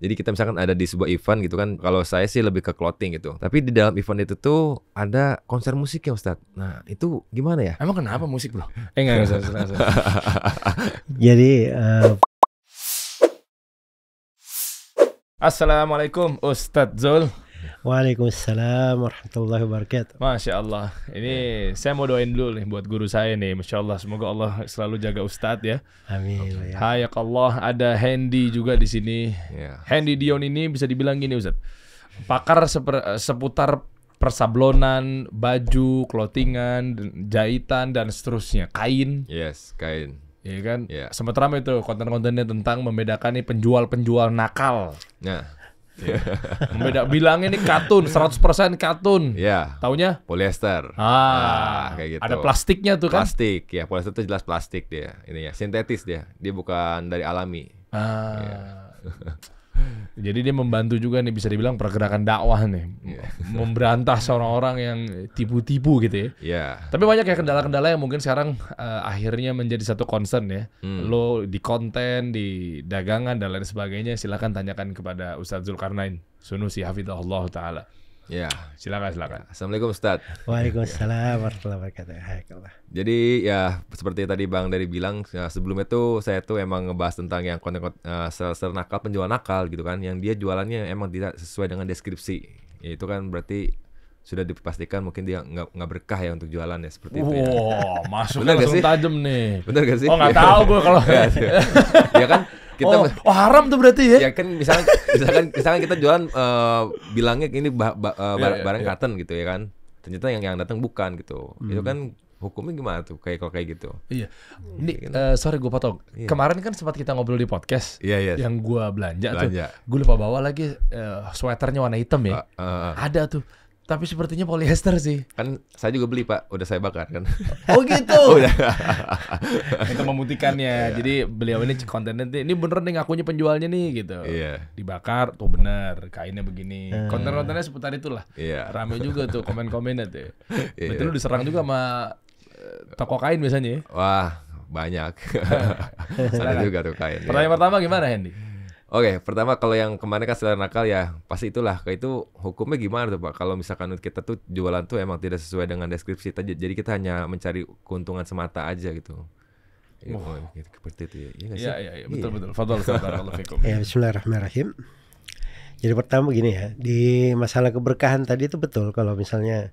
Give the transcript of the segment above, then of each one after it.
Jadi kita misalkan ada di sebuah event gitu kan, kalau saya sih lebih ke clothing gitu. Tapi di dalam event itu tuh ada konser musik ya Ustadz. Nah itu gimana ya? Emang kenapa musik bro? eh enggak, enggak, enggak, enggak. Jadi uh... Assalamualaikum Ustadz Zul. Waalaikumsalam warahmatullahi wabarakatuh. Masya Allah. Ini saya mau doain dulu nih buat guru saya nih. Masya Allah. Semoga Allah selalu jaga Ustadz ya. Amin. Ya. Hayak Allah. Ada Handy juga di sini. Ya. Handy Dion ini bisa dibilang gini Ustadz. Pakar seper, seputar persablonan, baju, clothingan, jahitan dan seterusnya. Kain. Yes, kain. Iya kan? Yeah. Sementara itu konten-kontennya tentang membedakan nih penjual-penjual nakal. Nah. Yeah. Beda bilangnya ini katun, 100% katun. Iya. Yeah. Taunya polyester. Ah, nah, kayak gitu. Ada plastiknya tuh kan? Plastik, ya polyester itu jelas plastik dia. Ini ya, sintetis dia. Dia bukan dari alami. Ah. Yeah. Jadi dia membantu juga nih bisa dibilang pergerakan dakwah nih, iya. memberantas orang-orang yang tipu-tipu gitu ya. Yeah. Tapi banyak ya kendala-kendala yang mungkin sekarang uh, akhirnya menjadi satu concern ya. Hmm. Lo di konten, di dagangan dan lain sebagainya, silahkan tanyakan kepada Ustadz Zulkarnain, Sunusi Hafidzallahu Taala. Ya, silakan silakan. Ya, Assalamualaikum Ustaz. Waalaikumsalam warahmatullahi wabarakatuh. Ya, Jadi ya seperti tadi Bang dari bilang ya, sebelumnya tuh saya tuh emang ngebahas tentang yang konten uh, eh, seller nakal, penjual nakal gitu kan, yang dia jualannya emang tidak sesuai dengan deskripsi. Ya, itu kan berarti sudah dipastikan mungkin dia nggak nggak berkah ya untuk jualannya seperti wow, itu. Ya. Wah, ya. masuk langsung tajam nih. Bener gak sih? Oh nggak tahu gue kalau. ya kan kita oh, oh haram tuh berarti ya ya kan misalkan misalkan misalkan kita jualan uh, bilangnya ini bah, bah, eh, uh, iya, barang, yeah, barang yeah. cotton gitu ya kan ternyata yang yang datang bukan gitu hmm. itu kan hukumnya gimana tuh kayak kalau kayak gitu iya hmm, ini uh, sorry gue potong yeah. kemarin kan sempat kita ngobrol di podcast iya, iya. yang gue belanja, belanja tuh gue lupa bawa lagi uh, sweaternya warna hitam ya uh, uh, uh. ada tuh tapi sepertinya polyester sih. Kan saya juga beli pak, udah saya bakar kan. Oh gitu. udah. Itu membuktikannya. Iya. Jadi beliau ini kontennya ini bener nih ngakunya penjualnya nih gitu. Iya. Dibakar tuh bener, kainnya begini. Hmm. Konten-kontennya seputar lah. Iya. Ramai juga tuh komen-komennya tuh. Yeah. Berarti lu diserang juga sama eh, toko kain biasanya ya? Wah banyak. Ada juga tuh kain. Iya. Pertanyaan ya. pertama gimana Hendy? Oke, okay, pertama kalau yang kemarin kan selera nakal ya pasti itulah. Kayak itu hukumnya gimana tuh pak? Kalau misalkan kita tuh jualan tuh emang tidak sesuai dengan deskripsi, tadi. jadi kita hanya mencari keuntungan semata aja gitu. Oh, seperti itu ya. Iya, iya, iya, iya, ya, betul, betul. Fadol, Ya, Bismillahirrahmanirrahim. Jadi pertama gini ya, di masalah keberkahan tadi itu betul kalau misalnya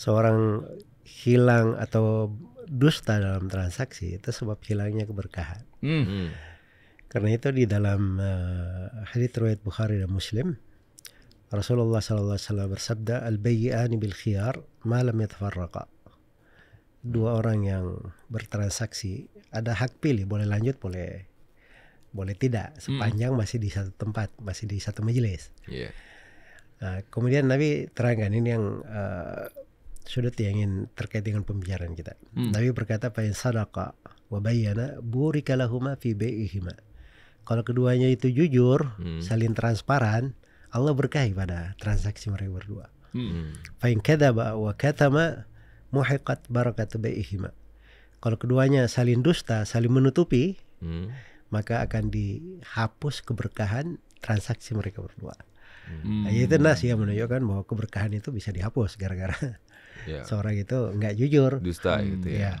seorang hilang atau dusta dalam transaksi itu sebab hilangnya keberkahan. -hmm. hmm. Karena itu di dalam uh, eh, hadits riwayat Bukhari dan Muslim Rasulullah Sallallahu wasallam bersabda al-bayyi'ani bil khiyar ma lam yatafarraqa. Dua orang yang bertransaksi ada hak pilih boleh lanjut boleh boleh tidak hmm. sepanjang hmm. masih di satu tempat masih di satu majelis. Yeah. Nah, kemudian Nabi terangkan ini yang uh, sudut yang ingin terkait dengan pembicaraan kita. Hmm. Nabi berkata, "Fa in sadaqa wa bayyana burikalahuma fi bai'ihima." Kalau keduanya itu jujur, hmm. saling transparan, Allah berkahi pada transaksi mereka berdua. Hmm. Fa'in wa katama muhiqat barakatu baihima. Kalau keduanya saling dusta, saling menutupi, hmm. maka akan dihapus keberkahan transaksi mereka berdua. Hmm. Nah, itu nas ya menunjukkan bahwa keberkahan itu bisa dihapus gara-gara yeah. seorang itu nggak jujur. Dusta hmm, gitu ya. Yeah.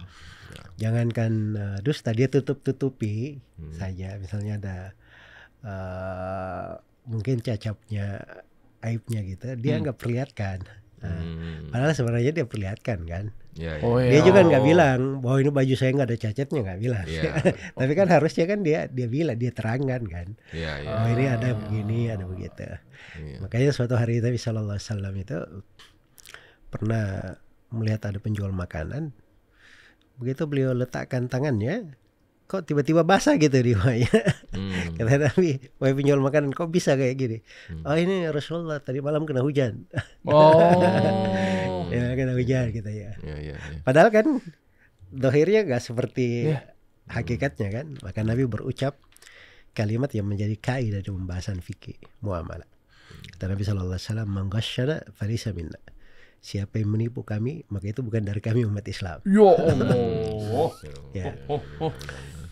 Jangankan uh, dusta dia tutup-tutupi hmm. saja. Misalnya ada uh, mungkin cacapnya aibnya gitu, dia hmm. nggak hmm. perlihatkan. Nah, hmm. Padahal sebenarnya dia perlihatkan kan. Ya, ya. Oh, iya. Dia juga ya. nggak bilang bahwa ini baju saya nggak ada cacatnya nggak bilang. Ya. Tapi kan harusnya kan dia dia bilang dia terangkan kan. Ya, ya. Oh ini ada begini ada begitu. Ya. Makanya suatu hari Nabi Shallallahu Alaihi Wasallam itu pernah melihat ada penjual makanan Begitu beliau letakkan tangannya, kok tiba-tiba basah gitu di Hmm. Kata Nabi, wajah pinjol makanan, kok bisa kayak gini? Hmm. Oh ini Rasulullah tadi malam kena hujan. Oh. ya kena hujan gitu ya. yeah, yeah, yeah. Padahal kan dohirnya gak seperti yeah. hakikatnya kan. Maka Nabi berucap kalimat yang menjadi kaidah dari pembahasan fikih muamalah. Kata Nabi Shallallahu Alaihi Wasallam, farisa minna." siapa yang menipu kami maka itu bukan dari kami umat Islam. Ya Allah. ya. Oh, oh, oh.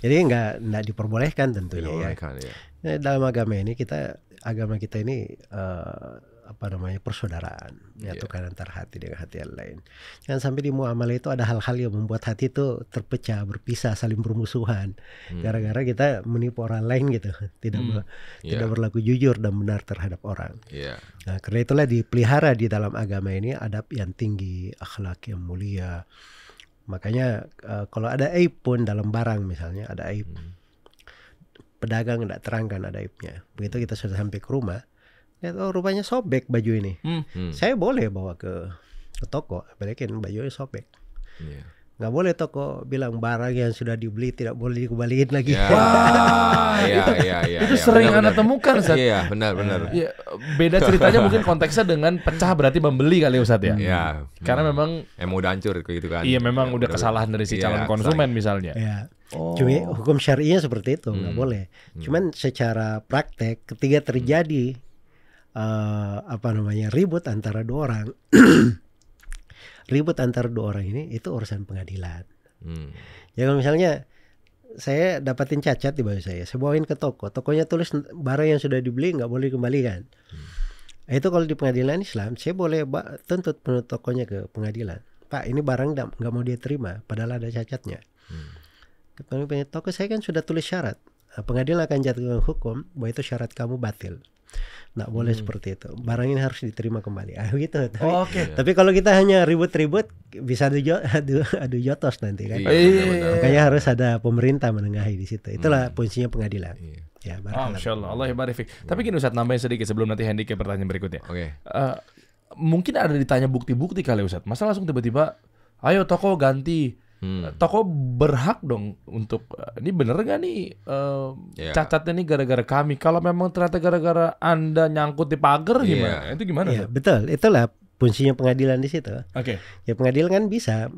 Jadi nggak nggak diperbolehkan tentunya ya. ya. Nah, dalam agama ini kita agama kita ini eh, apa namanya persaudaraan ya yeah. antar hati dengan hati yang lain jangan sampai di muamalah itu ada hal-hal yang membuat hati itu terpecah berpisah saling bermusuhan hmm. gara-gara hmm. kita menipu orang lain gitu tidak hmm. yeah. tidak berlaku jujur dan benar terhadap orang yeah. nah karena itulah dipelihara di dalam agama ini adab yang tinggi akhlak yang mulia makanya uh, kalau ada aib pun dalam barang misalnya ada aib hmm pedagang tidak terangkan ada aibnya. Begitu kita sudah sampai ke rumah, lihat ya, oh rupanya sobek baju ini hmm. Hmm. saya boleh bawa ke ke toko balikin bajunya sobek yeah. Gak boleh toko bilang barang yang sudah dibeli tidak boleh dikembaliin lagi. Yeah. Wah, ya, ya, ya, itu ya, sering benar, anda benar. temukan Ustaz. Iya, benar, benar. Ya, beda ceritanya mungkin konteksnya dengan pecah berarti membeli kali Ustaz ya. Iya. Karena hmm. memang emang udah hancur gitu kan. Iya, memang ya, udah iya, kesalahan dari si calon konsumen misalnya. Iya. Oh. Cuma hukum syariahnya seperti itu nggak hmm. boleh. Hmm. Cuman secara praktek ketika terjadi hmm uh, apa namanya ribut antara dua orang ribut antara dua orang ini itu urusan pengadilan hmm. ya kalau misalnya saya dapatin cacat di baju saya saya bawain ke toko tokonya tulis barang yang sudah dibeli nggak boleh dikembalikan hmm. itu kalau di pengadilan Islam saya boleh tuntut penutup tokonya ke pengadilan pak ini barang nggak mau dia terima padahal ada cacatnya hmm. toko saya kan sudah tulis syarat pengadilan akan jatuhkan hukum bahwa itu syarat kamu batil nggak boleh hmm. seperti itu barang ini harus diterima kembali ah gitu tapi, oh, okay. tapi kalau kita hanya ribut-ribut bisa adu, adu adu jotos nanti kan iya, benar, makanya harus ada pemerintah menengahi di situ itulah hmm. fungsinya pengadilan iya. ya oh, Allah Allah ya Allah barifik iya. tapi gini Ustaz nambahin sedikit sebelum nanti Hendy ke pertanyaan berikutnya oke okay. uh, eh, mungkin ada ditanya bukti-bukti kali Ustaz masa langsung tiba-tiba ayo toko ganti hmm. Eh, toko berhak dong untuk eh, ini bener gak nih uh, eh, yeah. cacatnya nih gara-gara kami kalau memang ternyata gara-gara anda nyangkut di pagar yeah. gimana itu gimana yeah, betul itulah fungsinya pengadilan di situ. Oke. Okay. Ya pengadilan kan bisa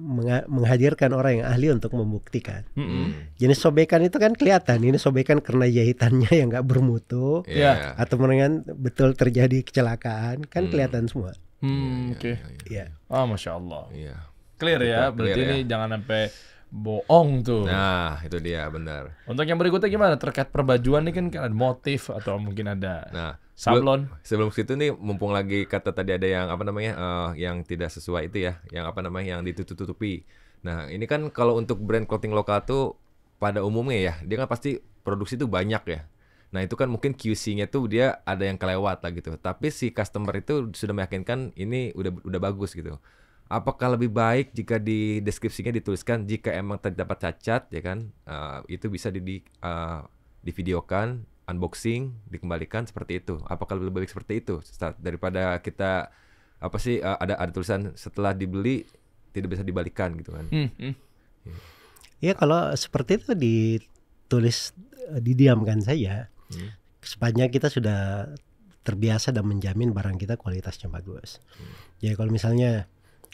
menghadirkan orang yang ahli untuk membuktikan. Mm -hmm. Jenis sobekan itu kan kelihatan ini sobekan karena jahitannya yang nggak bermutu, yeah. Ya. atau mendingan betul terjadi kecelakaan kan mm. kelihatan semua. Hmm, iya, Oke. Okay. Ya. Yeah. Ah, masya Allah. Iya clear ya. Clear Berarti ya. ini jangan sampai bohong tuh. Nah, itu dia benar. Untuk yang berikutnya gimana terkait perbajuan ini kan, kan ada motif atau mungkin ada Nah, sablon. Sebelum situ nih mumpung lagi kata tadi ada yang apa namanya uh, yang tidak sesuai itu ya, yang apa namanya yang ditutup-tutupi. Nah, ini kan kalau untuk brand clothing lokal tuh pada umumnya ya, dia kan pasti produksi itu banyak ya. Nah itu kan mungkin QC-nya tuh dia ada yang kelewat lah gitu. Tapi si customer itu sudah meyakinkan ini udah udah bagus gitu apakah lebih baik jika di deskripsinya dituliskan jika emang terdapat cacat ya kan uh, itu bisa di, di uh, divideokan unboxing dikembalikan seperti itu apakah lebih baik seperti itu daripada kita apa sih uh, ada ada tulisan setelah dibeli tidak bisa dibalikan gitu kan hmm, hmm. ya, kalau seperti itu ditulis didiamkan saja hmm. sepanjang kita sudah terbiasa dan menjamin barang kita kualitasnya bagus hmm. ya kalau misalnya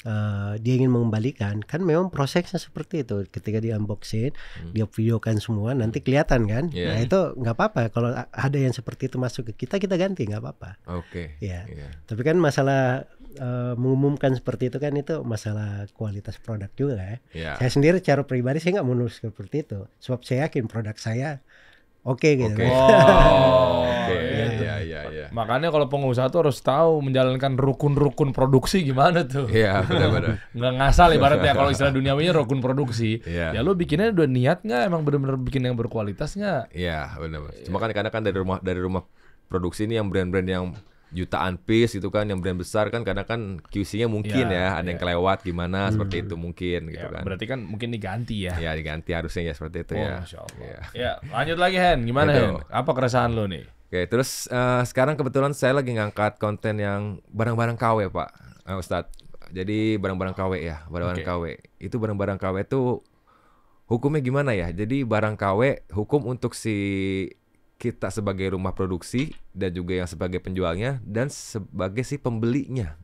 uh, dia ingin mengembalikan kan memang prosesnya seperti itu ketika di unboxing hmm. dia videokan semua nanti hmm. kelihatan kan yeah. nah itu nggak apa-apa kalau ada yang seperti itu masuk ke kita kita ganti nggak apa-apa oke okay. ya yeah. tapi kan masalah uh, mengumumkan seperti itu kan itu masalah kualitas produk juga eh. ya yeah. saya sendiri secara pribadi saya nggak menulis seperti itu sebab saya yakin produk saya oke okay, gitu. Okay. Oh, oke. Iya iya, iya iya. Makanya kalau pengusaha tuh harus tahu menjalankan rukun-rukun produksi gimana tuh. Iya, benar benar. Nggak ngasal ibaratnya kalau istilah duniawinya rukun produksi. Yeah. Ya lu bikinnya udah niat nggak emang benar-benar bikin yang berkualitas nggak? Iya, yeah, benar. Cuma kan kadang kan dari rumah dari rumah produksi ini yang brand-brand yang jutaan piece itu kan yang brand besar kan karena kan QC-nya mungkin ya, ya ada yeah. yang ya. kelewat gimana hmm. seperti itu mungkin gitu yeah, kan. Berarti kan mungkin diganti ya. Ya diganti harusnya ya seperti itu oh, ya. Ya. lanjut lagi Hen, gimana gitu. Hen? Apa keresahan lo nih? Oke, terus uh, sekarang kebetulan saya lagi ngangkat konten yang barang-barang KW, Pak. Uh, Ustadz. Jadi barang-barang KW ya, barang-barang okay. KW. Itu barang-barang KW itu hukumnya gimana ya? Jadi barang KW hukum untuk si kita sebagai rumah produksi dan juga yang sebagai penjualnya dan sebagai si pembelinya.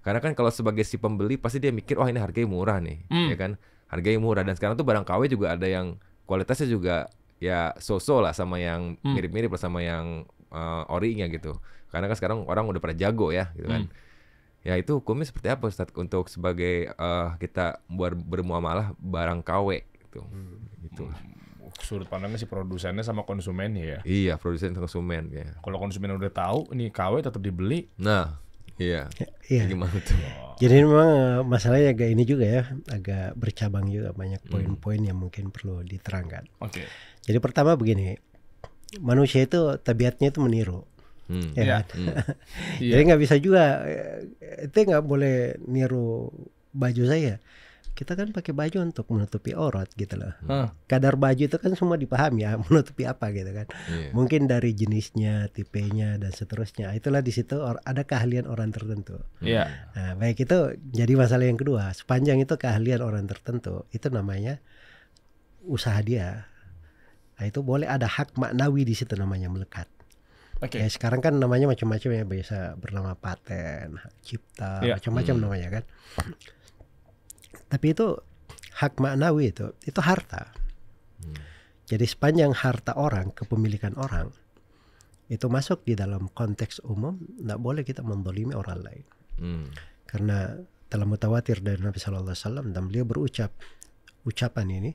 Karena kan kalau sebagai si pembeli pasti dia mikir wah oh, ini harganya murah nih, hmm. ya kan? Harganya murah dan sekarang tuh barang KW juga ada yang kualitasnya juga ya so-so lah sama yang hmm. mirip-mirip sama yang uh, orinya gitu. Karena kan sekarang orang udah pada jago ya, gitu kan. Hmm. Ya itu hukumnya seperti apa Ustaz untuk sebagai uh, kita buat bermuamalah barang KW gitu. Hmm. Gitu sudut pandangnya si produsennya sama konsumen ya. Iya, produsen konsumen ya. Kalau konsumen udah tahu nih KW tetap dibeli. Nah, iya. Ya, iya. Gimana tuh? Oh. Jadi memang eh, masalahnya agak ini juga ya, agak bercabang juga banyak hmm. poin-poin yang mungkin perlu diterangkan. Oke. Okay. Jadi pertama begini, manusia itu tabiatnya itu meniru. Hmm. Ya, ya kan? hmm. Iya. Jadi nggak bisa juga, eh, itu nggak boleh niru baju saya kita kan pakai baju untuk menutupi orot gitu loh. Hmm. Kadar baju itu kan semua dipaham ya, menutupi apa gitu kan. Yeah. Mungkin dari jenisnya, tipenya dan seterusnya. Itulah di situ ada keahlian orang tertentu. Yeah. Nah, baik itu jadi masalah yang kedua. Sepanjang itu keahlian orang tertentu, itu namanya usaha dia. Nah, itu boleh ada hak maknawi di situ namanya melekat. Okay. Ya, sekarang kan namanya macam-macam ya, biasa bernama paten, cipta, yeah. macam-macam hmm. namanya kan. Tapi itu hak maknawi itu, itu harta. Hmm. Jadi sepanjang harta orang, kepemilikan orang, itu masuk di dalam konteks umum, tidak boleh kita mendolimi orang lain. Hmm. Karena telah mutawatir dari Nabi Shallallahu Alaihi Wasallam dan beliau berucap ucapan ini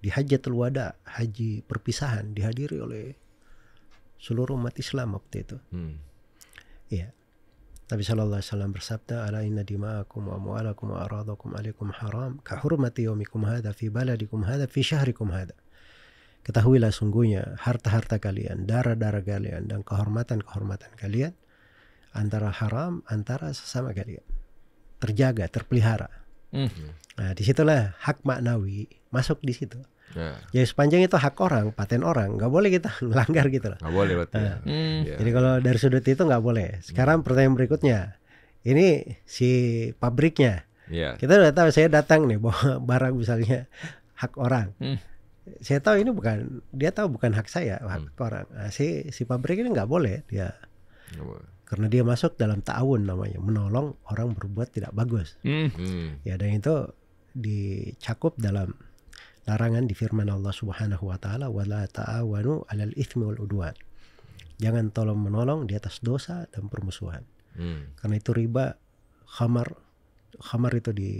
di hajatul wada haji perpisahan dihadiri oleh seluruh umat Islam waktu itu. Hmm. Ya, Nabi Shallallahu Alaihi Wasallam bersabda, "Ala inna dima'akum wa amwalakum wa aradakum alaikum haram, ka hurmati yaumikum hada fi baladikum hada fi syahrikum hada." Ketahuilah sungguhnya harta-harta kalian, darah-darah kalian, dan kehormatan-kehormatan kalian antara haram, antara sesama kalian. Terjaga, terpelihara. Mm -hmm. Nah, disitulah hak maknawi masuk di situ. Yeah. Jadi sepanjang itu hak orang, paten orang, nggak boleh kita melanggar gitu loh. Nggak boleh betul. Uh, Ya. Nah. Iya. Hmm. Jadi kalau dari sudut itu nggak boleh. Sekarang hmm. pertanyaan berikutnya, ini si pabriknya, yeah. kita udah tahu saya datang nih bawa barang misalnya hak orang. Mm. Saya tahu ini bukan, dia tahu bukan hak saya, hak mm. orang. Nah, si si pabrik ini nggak boleh dia. Gak karena dia masuk dalam ta'awun namanya menolong orang berbuat tidak bagus Mm. ya dan itu dicakup dalam larangan di firman Allah Subhanahu wa taala wala ta'awanu 'alal itsmi wal udwan. Jangan tolong menolong di atas dosa dan permusuhan. Hmm. Karena itu riba, khamar, khamar itu di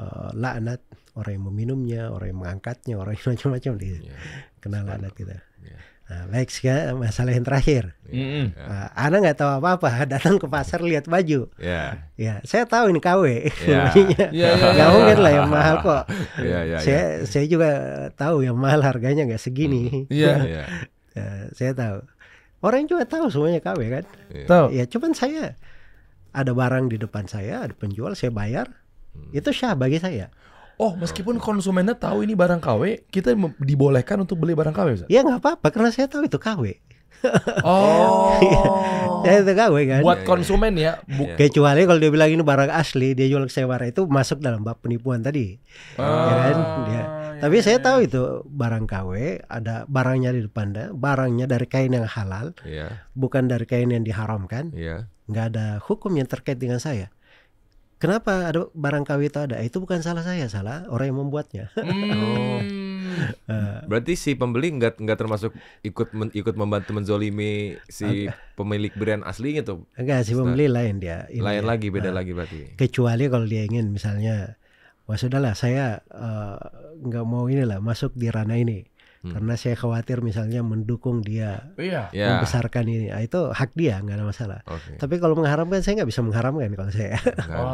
uh, laknat orang yang meminumnya, orang yang mengangkatnya, orang yang macam-macam di yeah. kenal laknat kita. Yeah. Nah, baik masalah yang terakhir. Mm -hmm. Nah, Ana nggak tahu apa-apa, datang ke pasar lihat baju. Yeah. Ya, saya tahu ini KW yeah. bajunya. Yeah, yeah, ya, gak yeah, mungkin yeah. lah yang mahal kok. Yeah, yeah, ya, saya yeah. saya juga tahu yang mahal harganya nggak segini. Iya. Yeah, yeah. nah, saya tahu. Orang juga tahu semuanya KW kan. Yeah. Tahu. Ya, cuman saya ada barang di depan saya, ada penjual, saya bayar. Mm. Itu syah bagi saya. Oh, meskipun konsumennya tahu ini barang KW, kita dibolehkan untuk beli barang KW, Ustaz? Ya nggak apa-apa, karena saya tahu itu KW. Oh, ya itu KW kan. Buat iya, iya. konsumen ya. Iya. Bu Kecuali kalau dia bilang ini barang asli, dia jual ke sewara itu masuk dalam bab penipuan tadi. Ah, ya kan? Ya. Tapi ya, saya ya. tahu itu barang KW, ada barangnya di depannya, barangnya dari kain yang halal, ya. bukan dari kain yang diharamkan. Iya. Nggak ada hukum yang terkait dengan saya. Kenapa ada barang KW itu ada? Itu bukan salah saya, salah orang yang membuatnya. Hmm. oh. Eh. Berarti si pembeli nggak nggak termasuk ikut men, ikut membantu menzolimi si pemilik brand aslinya tuh? Enggak, si pembeli lain dia. Ini lain ya. lagi, beda uh, lagi berarti. Kecuali kalau dia ingin misalnya, wah sudahlah saya eh, nggak uh, mau inilah masuk di ranah ini hmm. karena saya khawatir misalnya mendukung dia yeah. yeah. membesarkan ini nah, itu hak dia nggak ada masalah okay. tapi kalau mengharamkan saya nggak bisa mengharamkan kalau saya iya, oh.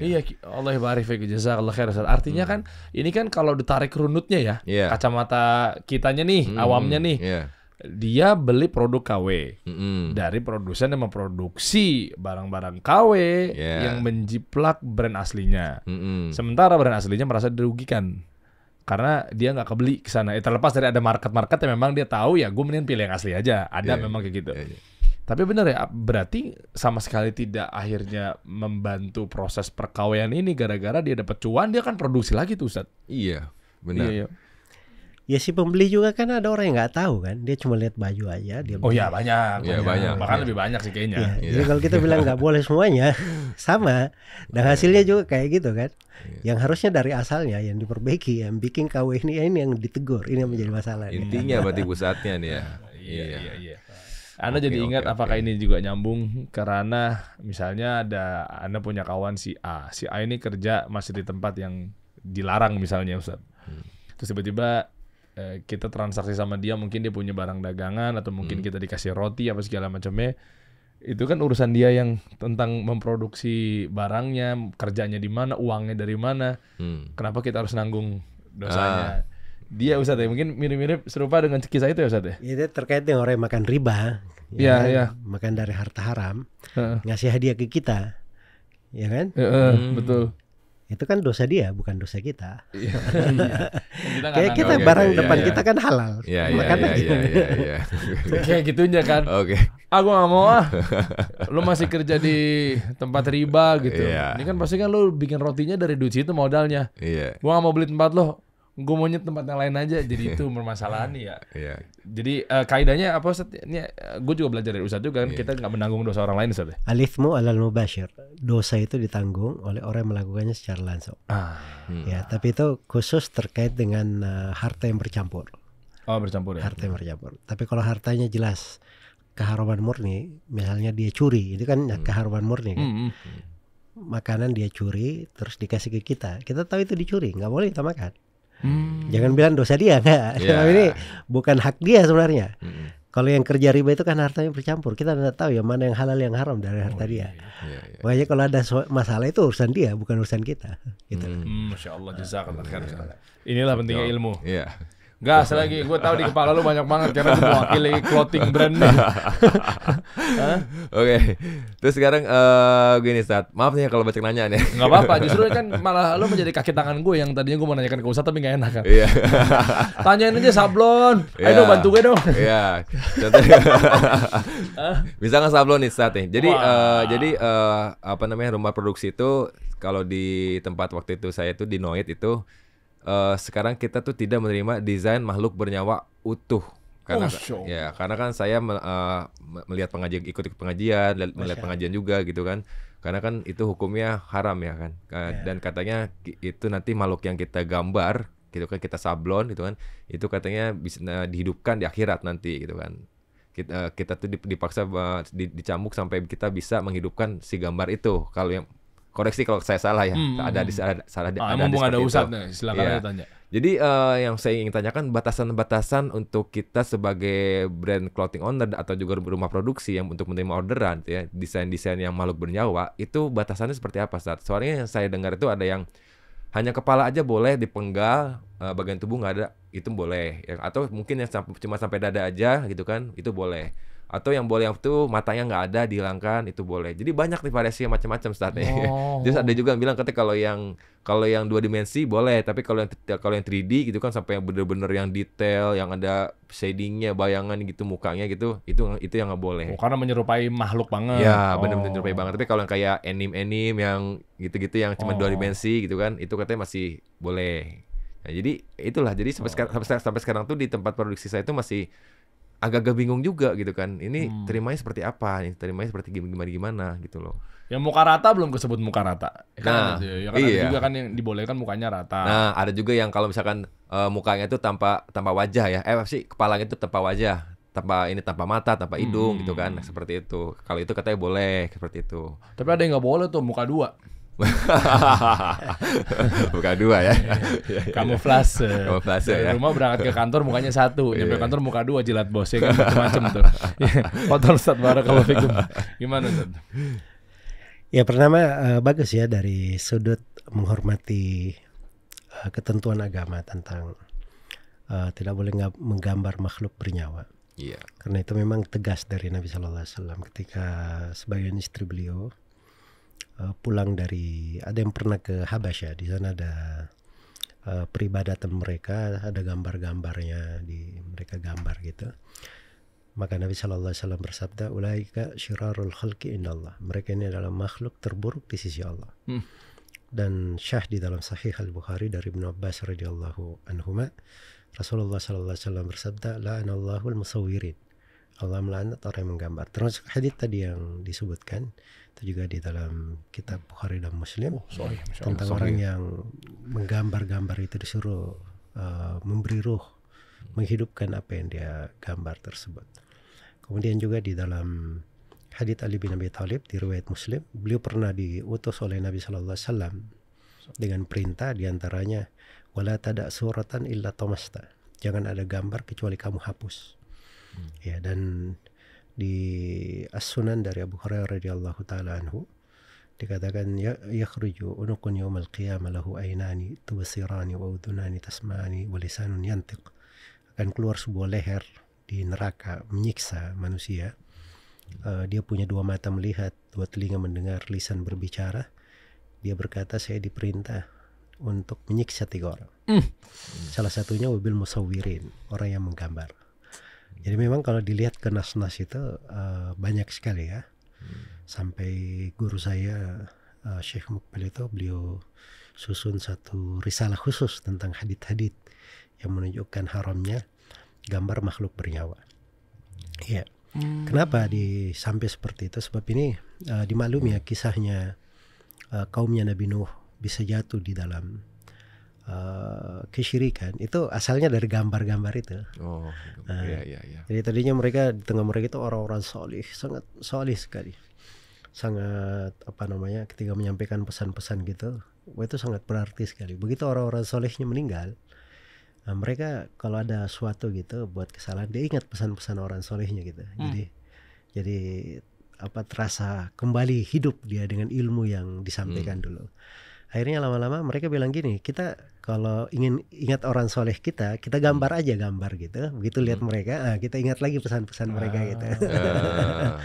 iya, ya, iya Allah barifik ya, jazakallah khair artinya hmm. kan ini kan kalau ditarik runutnya ya yeah. kacamata kitanya nih hmm. awamnya nih yeah dia beli produk KW mm-hmm. dari produsen yang memproduksi barang-barang KW yeah. yang menjiplak brand aslinya. Mm-hmm. Sementara brand aslinya merasa dirugikan karena dia nggak kebeli ke sana. Eh, terlepas dari ada market-market yang memang dia tahu ya gue mending pilih yang asli aja. Ada yeah, iya. memang kayak gitu. Yeah, yeah. Tapi bener ya, berarti sama sekali tidak akhirnya membantu proses perkawinan ini gara-gara dia dapat cuan, dia kan produksi lagi tuh Ustaz. Iya, benar. Iya, iya. Ya si pembeli juga kan ada orang yang nggak tahu kan, dia cuma lihat baju aja. Dia oh iya banyak, ya, banyak, bahkan ya. lebih banyak sih kayaknya. Ya, ya. Jadi kalau kita bilang nggak boleh semuanya, sama. Dan iya. hasilnya juga kayak gitu kan. Ya. Yang harusnya dari asalnya yang diperbaiki, yang bikin KW ini ini yang ditegur, ini yang menjadi iya. masalah. Intinya ya. berarti pusatnya nih ya. Iya iya iya. iya. Anda okay, jadi ingat okay, apakah okay. ini juga nyambung karena misalnya ada Anda punya kawan si A, si A ini kerja masih di tempat yang dilarang misalnya Ustaz. Hmm. Terus tiba-tiba eh, kita transaksi sama dia mungkin dia punya barang dagangan atau mungkin hmm. kita dikasih roti apa segala macamnya itu kan urusan dia yang tentang memproduksi barangnya kerjanya di mana uangnya dari mana hmm. kenapa kita harus nanggung dosanya ah. dia usah ya mungkin mirip-mirip serupa dengan kisah itu ya deh ya itu iya, terkait dengan orang yang makan riba ya, ya, kan? ya. makan dari harta haram uh. ngasih hadiah ke kita ya kan uh, hmm. betul itu kan dosa dia bukan dosa kita. Iya. kita Kayak kita okay, gitu ya. barang okay, iya, depan yeah, kita yeah. kan halal. Iya iya iya, gitu. iya, iya Kayak gitunya kan. Oke. Okay. Aku ah, gak mau ah. Lu masih kerja di tempat riba gitu. Yeah. Ini kan pasti kan lu bikin rotinya dari duit itu modalnya. Iya. Yeah. Gua nggak mau beli tempat lo gue maunya tempat yang lain aja jadi itu permasalahan ya yeah. jadi uh, kaidahnya apa Ustaz ini eh, gue juga belajar dari ustadz juga kan yeah. kita nggak menanggung dosa orang lain Ustaz ya? alifmu alal mubashir dosa itu ditanggung oleh orang yang melakukannya secara langsung ah. Hmm. ya tapi itu khusus terkait dengan uh, harta yang bercampur oh bercampur ya harta yang bercampur tapi kalau hartanya jelas keharuman murni misalnya dia curi itu kan hmm. keharuman murni kan hmm. hmm. hmm. makanan dia curi terus dikasih ke kita kita tahu itu dicuri nggak boleh kita makan Hmm. Jangan bilang dosa dia enggak. Yeah. ini bukan hak dia sebenarnya. Hmm. Kalau yang kerja riba itu kan hartanya bercampur. Kita tidak tahu ya mana yang halal yang haram dari harta oh, dia. Iya, iya, iya. Makanya kalau ada masalah itu urusan dia bukan urusan kita. Gitu. Hmm. hmm, Masya Allah jazakallah iya. khair. Inilah pentingnya ilmu. Iya asal lagi, gue tau di kepala lu banyak banget karena gue mewakili clothing brand nih. Oke, terus sekarang uh, eh, gue nih saat maaf nih ya kalau baca nanya nih. Gak apa-apa, justru kan malah lu menjadi kaki tangan gue yang tadinya gue mau nanyakan ke Ustadz tapi gak enak kan. Iya. Tanyain aja sablon, yeah. ayo iya. bantu gue dong. Iya. Bisa gak sablon nih saat nih? Jadi, uh, jadi uh, apa namanya rumah produksi itu kalau di tempat waktu itu saya itu di Noid itu uh, sekarang kita tuh tidak menerima desain makhluk bernyawa utuh karena oh, sure. ya karena kan saya uh, melihat pengajian ikut ikut pengajian melihat Masya. pengajian juga gitu kan karena kan itu hukumnya haram ya kan yeah. dan katanya itu nanti makhluk yang kita gambar gitu kan kita sablon gitu kan itu katanya bisa uh, dihidupkan di akhirat nanti gitu kan kita eh, kita tuh dipaksa uh, dicambuk sampai kita bisa menghidupkan si gambar itu kalau yang koreksi kalau saya salah ya. Hmm, ada hmm, di hmm. salah salah ah, ada, ada usat silakan ya. tanya. Jadi uh, yang saya ingin tanyakan batasan-batasan untuk kita sebagai brand clothing owner atau juga rumah produksi yang untuk menerima orderan ya, desain-desain yang makhluk bernyawa itu batasannya seperti apa saat? Soalnya yang saya dengar itu ada yang hanya kepala aja boleh dipenggal, uh, eh, bagian tubuh nggak ada, itu boleh. Ya, atau mungkin yang cuma sampai dada aja gitu kan, itu boleh atau yang boleh yang itu matanya nggak ada dihilangkan itu boleh jadi banyak nih variasi macam-macam startnya oh. terus ada juga yang bilang katanya kalau yang kalau yang dua dimensi boleh tapi kalau yang kalau yang 3D gitu kan sampai yang bener-bener yang detail yang ada shadingnya bayangan gitu mukanya gitu itu itu yang nggak boleh oh, karena menyerupai makhluk banget ya bener bener-bener oh. menyerupai banget tapi kalau yang kayak anim anim yang gitu-gitu yang cuma oh. dua dimensi gitu kan itu katanya masih boleh Nah, jadi itulah. Jadi sampai, oh. sampai, sampai sekarang tuh di tempat produksi saya itu masih agak-agak bingung juga gitu kan. Ini hmm. terimanya seperti apa? Ini terimanya seperti gimana gimana gitu loh. Yang muka rata belum kesebut muka rata. Ya kan? nah, kan ya, kan iya. ada juga kan yang dibolehkan mukanya rata. Nah, ada juga yang kalau misalkan uh, mukanya itu tanpa tanpa wajah ya. Eh sih kepalanya itu tanpa wajah, tanpa ini tanpa mata, tanpa hidung hmm. gitu kan. Hmm. Nah, seperti itu. Kalau itu katanya boleh seperti itu. Tapi ada yang nggak boleh tuh muka dua. Bukan dua ya. Iya, iya. Iya, Kamuflase. Kamuflase ya. Rumah berangkat ke kantor mukanya satu, nyampe kantor muka dua jilat bosnya kan gitu, macam-macam tuh. Kotor Ustaz kalau fikum. Gimana Ustaz? Ya pertama eh, bagus ya dari sudut menghormati eh, ketentuan agama tentang eh, tidak boleh menggambar makhluk bernyawa. Iya. Karena itu memang tegas dari Nabi Shallallahu Alaihi Wasallam ketika sebagian istri beliau uh, pulang dari ada yang pernah ke Habasya di sana ada uh, peribadatan mereka ada gambar-gambarnya di mereka gambar gitu maka Nabi Shallallahu Alaihi Wasallam bersabda ulaika syirarul khulki indallah mereka ini adalah makhluk terburuk di sisi Allah hmm. dan syah di dalam Sahih Al Bukhari dari Ibn Abbas radhiyallahu anhu Rasulullah Shallallahu Alaihi Wasallam bersabda la anallahul musawirin Allah melaknat orang yang menggambar termasuk hadits tadi yang disebutkan itu juga di dalam kitab Bukhari dan Muslim oh, sorry, tentang sorry. orang yang menggambar-gambar itu disuruh uh, memberi ruh menghidupkan apa yang dia gambar tersebut kemudian juga di dalam hadits Ali bin Abi Thalib di riwayat Muslim beliau pernah diutus oleh Nabi Shallallahu Alaihi Wasallam dengan perintah diantaranya wala tada suratan illa tomasta jangan ada gambar kecuali kamu hapus hmm. ya dan di As-Sunan dari Abu Hurairah radhiyallahu taala anhu dikatakan ya yakhruju unuqun yaumal qiyamah lahu ainani tubsirani wa udunani tasmani wa lisanun yantiq akan keluar sebuah leher di neraka menyiksa manusia uh, dia punya dua mata melihat dua telinga mendengar lisan berbicara dia berkata saya diperintah untuk menyiksa tiga orang mm. salah satunya mobil musawirin orang yang menggambar jadi memang kalau dilihat ke nas-nas itu uh, banyak sekali ya. Hmm. Sampai guru saya uh, eh, Syekh Mukbil itu beliau susun satu risalah khusus tentang hadit-hadit yang menunjukkan haramnya gambar makhluk bernyawa. Iya. Yeah. Hmm. Kenapa di sampai seperti itu? Sebab ini uh, dimaklumi ya kisahnya uh, kaumnya Nabi Nuh bisa jatuh di dalam uh, kesyirikan itu asalnya dari gambar-gambar itu. Oh, iya, iya, iya, iya. Jadi tadinya mereka di tengah mereka itu orang-orang solih, sangat solih sekali, sangat apa namanya ketika menyampaikan pesan-pesan gitu, itu sangat berarti sekali. Begitu orang-orang solihnya meninggal, nah, mereka kalau ada suatu gitu buat kesalahan dia ingat pesan-pesan orang solihnya gitu. Hmm. Jadi jadi apa terasa kembali hidup dia dengan ilmu yang disampaikan hmm. dulu akhirnya lama-lama mereka bilang gini kita kalau ingin ingat orang soleh kita kita hmm. gambar aja gambar gitu begitu lihat hmm. mereka nah, kita ingat lagi pesan-pesan ah, mereka gitu ah,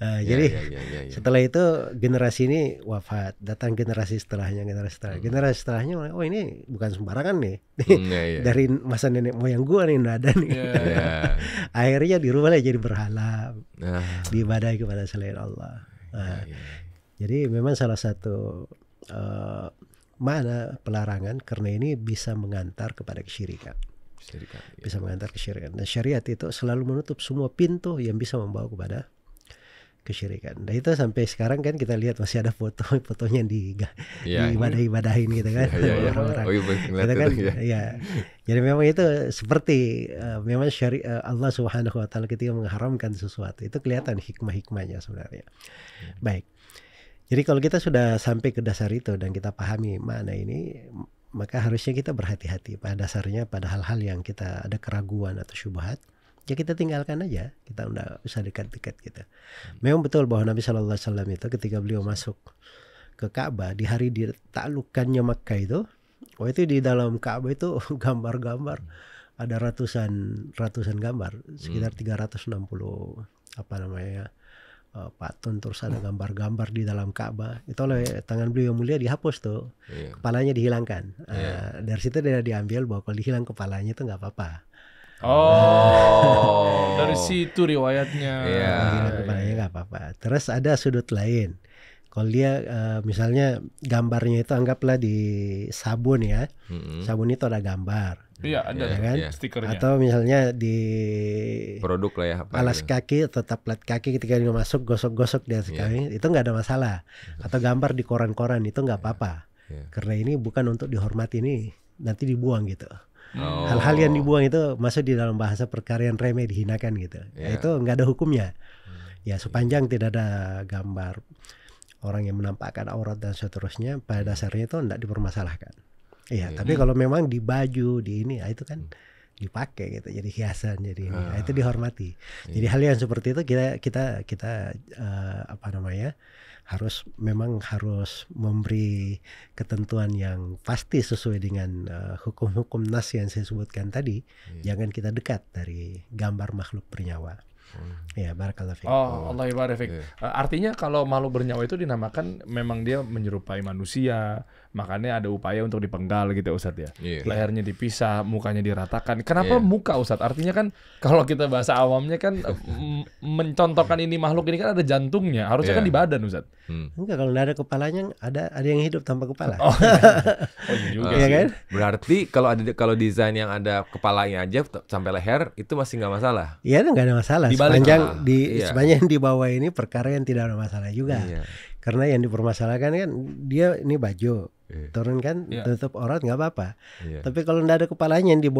nah, ya, jadi ya, ya, ya, ya. setelah itu generasi ini wafat datang generasi setelahnya generasi setelah hmm. generasi setelahnya oh ini bukan sembarangan nih hmm, ya, ya. dari masa nenek moyang gua nih nada nih ya, akhirnya di rumah jadi berhala ah. diibadahi kepada selain Allah nah, ya, ya. jadi memang salah satu Eh, mana pelarangan karena ini bisa mengantar kepada kesyirikan. Syirikan, ya. Bisa mengantar kesyirikan. Dan syariat itu selalu menutup semua pintu yang bisa membawa kepada kesyirikan. Dan itu sampai sekarang kan kita lihat masih ada foto-fotonya di ya, di iya. ibadah-ibadahin gitu kan iya, iya, orang-orang. Oh, kan ya. Jadi memang itu seperti uh, memang syari uh, Allah Subhanahu wa taala ketika mengharamkan sesuatu itu kelihatan hikmah-hikmahnya sebenarnya. Hmm. Baik. Jadi kalau kita sudah sampai ke dasar itu dan kita pahami mana ini, maka harusnya kita berhati-hati pada dasarnya pada hal-hal yang kita ada keraguan atau syubhat. Ya kita tinggalkan aja, kita udah usah dekat-dekat gitu. Memang betul bahwa Nabi Shallallahu Alaihi Wasallam itu ketika beliau masuk ke Ka'bah di hari ditaklukannya Makkah itu, oh itu di dalam Ka'bah itu gambar-gambar ada ratusan ratusan gambar sekitar 360 hmm. apa namanya uh, eh, patung terus ada gambar-gambar di dalam Ka'bah itu oleh tangan beliau mulia dihapus tuh yeah. kepalanya dihilangkan uh, eh, yeah. dari situ dia diambil bahwa kalau dihilang kepalanya itu nggak apa-apa oh dari situ riwayatnya yeah. kepalanya nggak apa-apa terus ada sudut lain kalau dia uh, misalnya gambarnya itu anggaplah di sabun ya mm-hmm. sabun itu ada gambar iya ada ya kan iya. stikernya atau misalnya di produk lah ya apa alas itu. kaki atau tablet kaki ketika dia masuk gosok-gosok dia iya. sekali yeah. itu nggak ada masalah atau gambar di koran-koran itu nggak iya. apa-apa yeah. yeah. karena ini bukan untuk dihormati ini nanti dibuang gitu Oh. Hal-hal yang dibuang itu masuk di dalam bahasa perkarian remeh dihinakan gitu. Yeah. Iya. itu nggak ada hukumnya. Hmm. Ya sepanjang tidak ada gambar orang yang menampakkan aurat dan seterusnya pada hmm. dasarnya itu tidak dipermasalahkan. Iya, hmm. tapi kalau memang di baju di ini, ah, itu kan hmm. dipakai gitu, jadi hiasan, jadi ini, ah, itu ah. dihormati. Jadi iya. hal yang seperti itu kita kita kita uh, apa namanya harus memang harus memberi ketentuan yang pasti sesuai dengan eh, hukum-hukum uh, nas yang saya sebutkan tadi. Iya. Jangan kita dekat dari gambar makhluk bernyawa. Hmm. Iya, barakallah fiik. Oh, oh Allah ibarik. Yeah. Artinya kalau makhluk bernyawa itu dinamakan memang dia menyerupai manusia, makanya ada upaya untuk dipenggal gitu ya, Ustadz ya. Yeah. Lehernya dipisah, mukanya diratakan. Kenapa yeah. muka Ustadz? Artinya kan kalau kita bahasa awamnya kan mencontohkan ini makhluk ini kan ada jantungnya, harusnya yeah. kan iya. di badan Ustadz. Hmm. Enggak kalau ada kepalanya ada ada yang hidup tanpa kepala. Oh, iya. iya. oh iya juga. Iya kan? Berarti kalau ada kalau desain yang ada kepalanya aja sampai leher itu masih nggak masalah. Iya, enggak ada masalah. di sepanjang ah, di iya. sepanjang di bawah ini perkara yang tidak ada masalah juga. Iya. Karena yang dipermasalahkan kan dia ini baju yeah. turun kan yeah. tutup aurat nggak apa-apa. Yeah. Tapi kalau ndak ada kepalanya yang di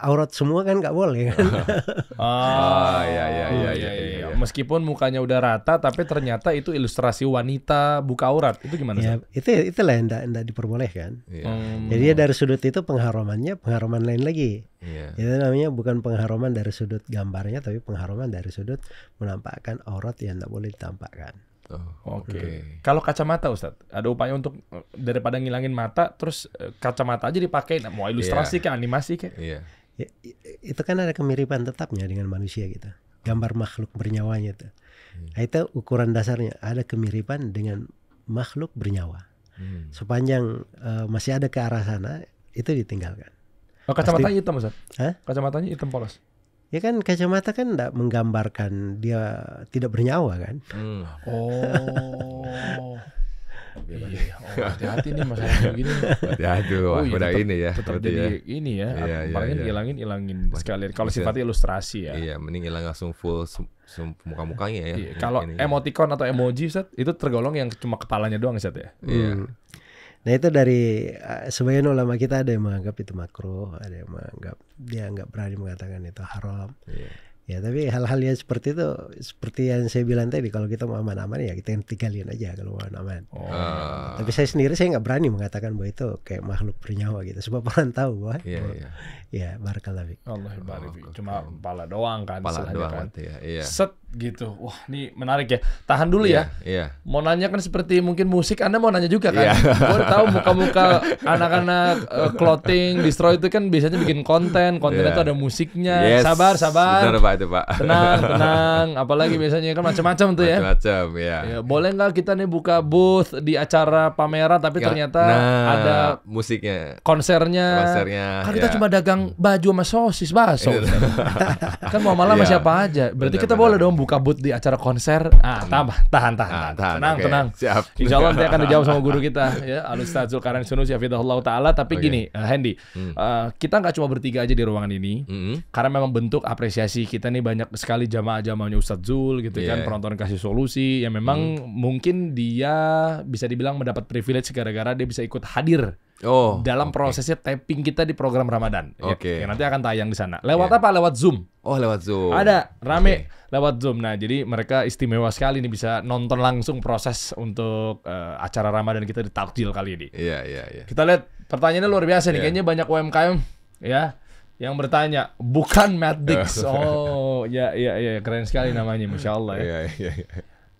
aurat semua kan nggak boleh kan. ah ya ya ya ya Meskipun mukanya udah rata tapi ternyata itu ilustrasi wanita buka aurat. Itu gimana yeah, sih? itu itulah yang ndak diperbolehkan. Yeah. Hmm. Jadi dari sudut itu pengharumannya pengharuman lain lagi. Yeah. Itu namanya bukan pengharuman dari sudut gambarnya tapi pengharuman dari sudut menampakkan aurat yang tidak boleh ditampakkan. Gitu. Oke. okay. okay. Kalau kacamata Ustadz, ada upaya untuk eh, daripada ngilangin mata, terus eh, kacamata aja dipakai, nah, mau ilustrasi yeah. Iya. kayak animasi kayak. Yeah. Iya. Ya, itu kan ada kemiripan tetapnya dengan manusia gitu. Gambar makhluk bernyawanya itu. Hmm. Nah, itu ukuran dasarnya ada kemiripan dengan makhluk bernyawa. Hmm. Sepanjang uh, masih ada ke arah sana, itu ditinggalkan. Oh, kacamata Pasti, hitam Ustaz? Hah? Kacamatanya hitam polos. Ya kan kacamata kan tidak menggambarkan dia tidak bernyawa kan. Hmm. Oh. Iya, iya oh, hati-hati nih masalah begini. Hati-hati oh, iya, udah tetap, ini ya. Tetap jadi ya. ini ya. Iya, iya, iya. ilangin, ilangin sekalian. Kalau sifatnya ilustrasi ya. Iya, mending ilang langsung full muka-mukanya ya. Iya, kalau emoticon atau emoji, set itu tergolong yang cuma kepalanya doang, set ya. Iya. Hmm. Nah itu dari eh, sebagian ulama kita ada yang menganggap itu makro ada yang menganggap dia nggak berani mengatakan itu haram. Yeah. Ya tapi hal-hal yang seperti itu, seperti yang saya bilang tadi, kalau kita mau aman-aman ya kita yang tinggalin aja kalau mau aman. Oh. Tapi saya sendiri saya nggak berani mengatakan bahwa itu kayak makhluk bernyawa gitu, sebab orang tahu bahwa yeah, yeah. Ya, barakallah Fik. Allah Cuma pala doang kan. Pala doang kan. Ya, iya. Set gitu. Wah, ini menarik ya. Tahan dulu yeah, ya. Iya, iya. Mau nanya kan seperti mungkin musik Anda mau nanya juga kan. Yeah. Iya. Gue tahu muka-muka anak-anak uh, clothing distro itu kan biasanya bikin konten. Kontennya yeah. itu ada musiknya. Yes. Sabar, sabar. Benar Pak itu Pak. Tenang, tenang. Apalagi biasanya kan macam-macam tuh ya. Macam-macam ya. ya. Boleh nggak kita nih buka booth di acara pameran tapi gak, ternyata nah, ada musiknya. Konsernya. Konsernya. Kan kita iya. cuma dagang baju sama sosis baso. Iya. kan mau malam sama iya. siapa aja. Berarti kita boleh dong buka booth di acara konser. Ah, hmm. tambah, tahan, tahan. Ah, tenang, tenang. Siap. Insya Allah nanti akan dijawab sama guru kita. Ya, Alustad Zulkarnain Sunusi, fitrahullah Ta'ala. Tapi gini, uh, eh, Handy. Hmm. Eh, kita nggak cuma bertiga aja di ruangan ini. Hmm. Karena memang bentuk apresiasi kita nih banyak sekali jamaah-jamaahnya Ustadz Zul gitu yeah. kan. Iya. Penonton kasih solusi. Yang memang hmm. mungkin dia bisa dibilang mendapat privilege gara-gara dia bisa ikut hadir Oh. Dalam okay. prosesnya taping kita di program Ramadan. Ya, oke. Okay. Ya, nanti akan tayang di sana. Lewat yeah. apa? Lewat Zoom. Oh, lewat Zoom. Ada rame okay. lewat Zoom. Nah, jadi mereka istimewa sekali nih bisa nonton langsung proses untuk uh, acara Ramadan kita di takjil kali ini. Iya, yeah, iya, yeah, iya. Yeah. Kita lihat pertanyaannya luar biasa nih. Yeah. Kayaknya banyak UMKM ya yang bertanya bukan Matt oh, ya ya ya keren sekali namanya, masya Allah. Ya. Ya, ya, ya.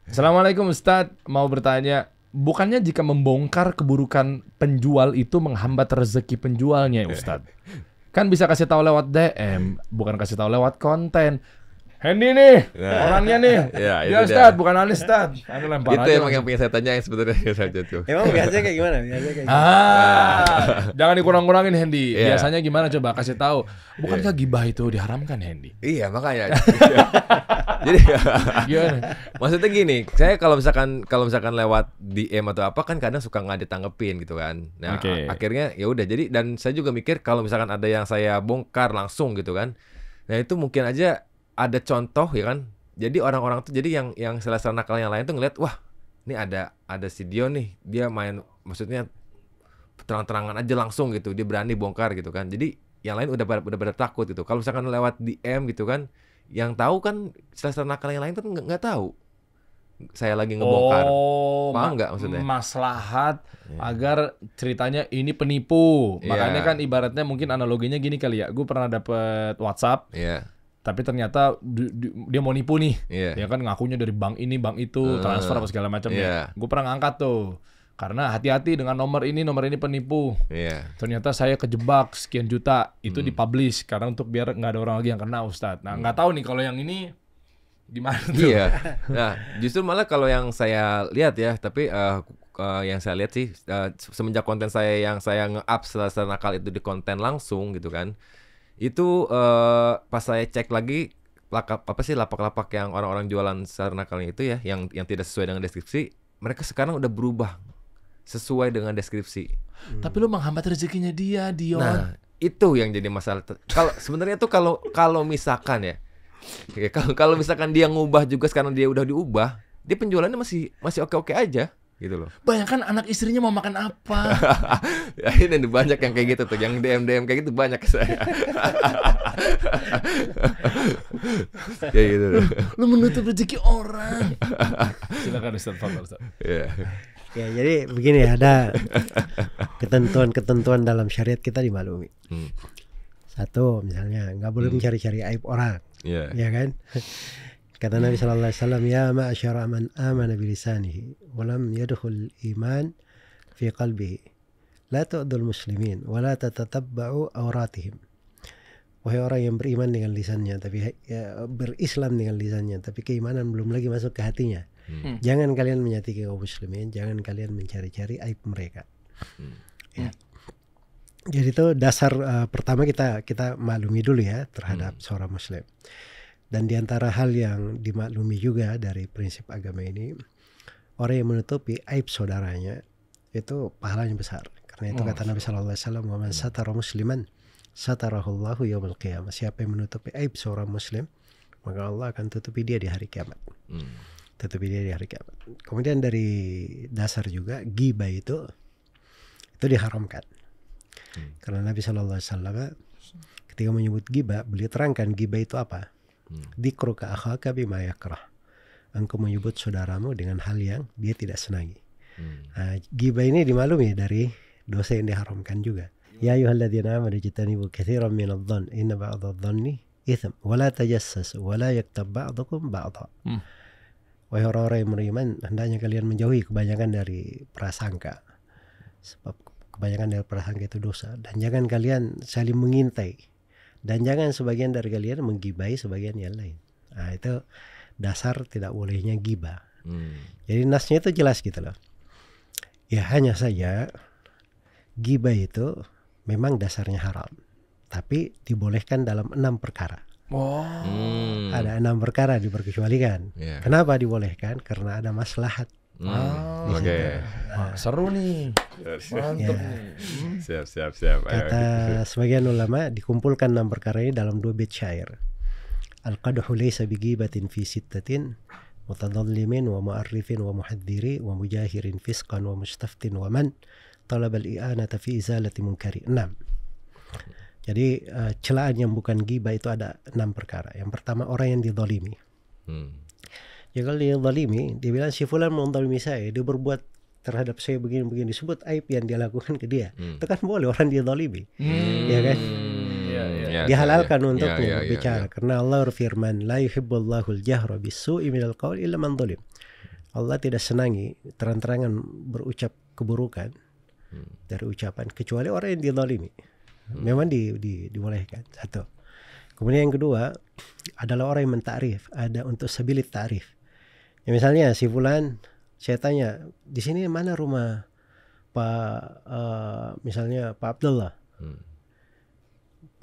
Assalamualaikum Ustadz, mau bertanya bukannya jika membongkar keburukan penjual itu menghambat rezeki penjualnya, Ustadz? Eh. Kan bisa kasih tahu lewat DM, bukan kasih tahu lewat konten. Hendy nih nah, orangnya nih ya, ya dia Ustad bukan Anis Ustad itu aja emang yang pengen saya tanya yang sebenarnya saja tuh emang biasanya kayak gimana biasanya kayak gimana? ah jangan dikurang-kurangin Hendy yeah. biasanya gimana coba kasih tahu bukankah iya. yeah. gibah itu diharamkan Hendy iya makanya jadi gimana maksudnya gini saya kalau misalkan kalau misalkan lewat DM atau apa kan kadang suka nggak ditanggepin gitu kan nah okay. akhirnya ya udah jadi dan saya juga mikir kalau misalkan ada yang saya bongkar langsung gitu kan nah itu mungkin aja ada contoh ya kan jadi orang-orang tuh jadi yang yang selesai nakal yang lain tuh ngeliat wah ini ada ada si Dion nih dia main maksudnya terang-terangan aja langsung gitu dia berani bongkar gitu kan jadi yang lain udah udah pada takut gitu kalau misalkan lewat DM gitu kan yang tahu kan selesai nakal yang lain tuh nggak tahu saya lagi ngebongkar. Oh, paham nggak maksudnya? Maslahat yeah. agar ceritanya ini penipu. Yeah. Makanya iya. kan ibaratnya mungkin analoginya gini kali ya. Gue pernah dapet WhatsApp. Yeah tapi ternyata di, di, dia mau nipu nih yeah. dia ya kan ngakunya dari bank ini bank itu uh, transfer apa segala macam yeah. Iya. gue pernah ngangkat tuh karena hati-hati dengan nomor ini nomor ini penipu yeah. ternyata saya kejebak sekian juta itu hmm. dipublish karena untuk biar nggak ada orang lagi yang kena ustad. nah hmm. nggak hmm. tahu nih kalau yang ini gimana tuh iya nah justru malah kalau yang saya lihat ya tapi uh, uh, yang saya lihat sih uh, semenjak konten saya yang saya nge-up setelah nakal itu di konten langsung gitu kan itu uh, pas saya cek lagi lapak apa sih lapak-lapak yang orang-orang jualan sarana nakalnya itu ya yang yang tidak sesuai dengan deskripsi mereka sekarang udah berubah sesuai dengan deskripsi hmm. tapi lu menghambat rezekinya dia Dion nah itu yang jadi masalah kalau sebenarnya tuh kalau kalau misalkan ya kalau kalau misalkan dia ngubah juga sekarang dia udah diubah dia penjualannya masih masih oke oke aja gitu loh. Bayangkan anak istrinya mau makan apa? ya, ini banyak yang kayak gitu tuh, yang DM DM kayak gitu banyak saya. ya gitu. Loh. Lu menutup rezeki orang. Silakan Ustaz Fadl Iya. Ya. jadi begini ada ketentuan-ketentuan dalam syariat kita dimaklumi. Hmm. Satu misalnya nggak boleh hmm. mencari-cari aib orang. Yeah. Ya iya kan? Kata Nabi Shallallahu Alaihi Wasallam, ya ma'asyara man amana bilisanihi, walam yadkhul iman fi qalbihi. La tu'dul muslimin, wa la tatatabba'u awratihim. Wahai orang yang beriman dengan lisannya, tapi ya, berislam dengan lisannya, tapi keimanan belum lagi masuk ke hatinya. Hmm. Jangan kalian menyakiti kaum muslimin, jangan kalian mencari-cari aib mereka. Hmm. Ya. Jadi itu dasar uh, pertama kita kita maklumi dulu ya terhadap hmm. seorang muslim. Dan diantara hal yang dimaklumi juga dari prinsip agama ini, orang yang menutupi aib saudaranya itu pahalanya besar. Karena itu oh, kata Nabi Shallallahu Alaihi Wasallam, "Waman hmm. satara musliman satarahullahu yaumul qiyamah." Siapa yang menutupi aib seorang muslim, maka Allah akan tutupi dia di hari kiamat. Hmm. Tutupi dia di hari kiamat. Kemudian dari dasar juga gibah itu itu diharamkan. Hmm. Karena Nabi Shallallahu Alaihi Wasallam ketika menyebut gibah, beliau terangkan gibah itu apa. Dikruka akhaka bima yakrah. Engkau menyebut saudaramu dengan hal yang dia tidak senangi. Hmm. Nah, gibah ini dimaklumi dari dosa yang diharamkan juga. Ya ayyuhalladzina amanu jitanibu katsiran minadh-dhann inna ba'dadh-dhanni itham wa la tajassas wa la yaktab ba'dukum ba'dha. Hmm. Wahai orang-orang yang beriman, hendaknya kalian menjauhi kebanyakan dari prasangka. Sebab kebanyakan dari prasangka itu dosa dan jangan kalian saling mengintai dan jangan sebagian dari kalian menggibai sebagian yang lain. Nah, itu dasar tidak bolehnya giba. Hmm. Jadi nasnya itu jelas gitu loh. Ya hanya saja giba itu memang dasarnya haram. Tapi dibolehkan dalam enam perkara. Oh. Hmm. Ada enam perkara diperkecualikan. Yeah. Kenapa dibolehkan? Karena ada maslahat Hmm, ah, oke. Okay. Wah, seru nih. Mantap ya. nih. Siap, siap, siap. Kata sebagian ulama dikumpulkan enam perkara ini dalam dua bait syair. Al-qadhu laysa bighibatin fi sittatin mutadallimin wa mu'arrifin wa muhaddiri wa mujahirin fisqan wa mustaftin wa man talab al-i'anata fi izalati munkari. Enam. Jadi uh, celaan yang bukan gibah itu ada enam perkara. Yang pertama orang yang didolimi. Hmm Ya kali dia zalimi, dia bilang si fulan menzalimi saya, dia berbuat terhadap saya begini-begini disebut aib yang dia lakukan ke dia. Hmm. Itu kan boleh orang dia zalimi. Hmm. Ya kan? Ya, ya, ya, ya dihalalkan ya. ya, ya, ya, bicara ya, ya. karena Allah berfirman la yuhibbullahu al-jahra bisu'i minal qawli illa man zalim. Allah tidak senangi terang-terangan berucap keburukan hmm. dari ucapan kecuali orang yang dizalimi. Hmm. Memang di, di, dibolehkan satu. Kemudian yang kedua adalah orang yang mentarif, ada untuk sabilit ta'rif ya misalnya si Fulan saya tanya di sini mana rumah Pak uh, misalnya Pak Abdul lah hmm.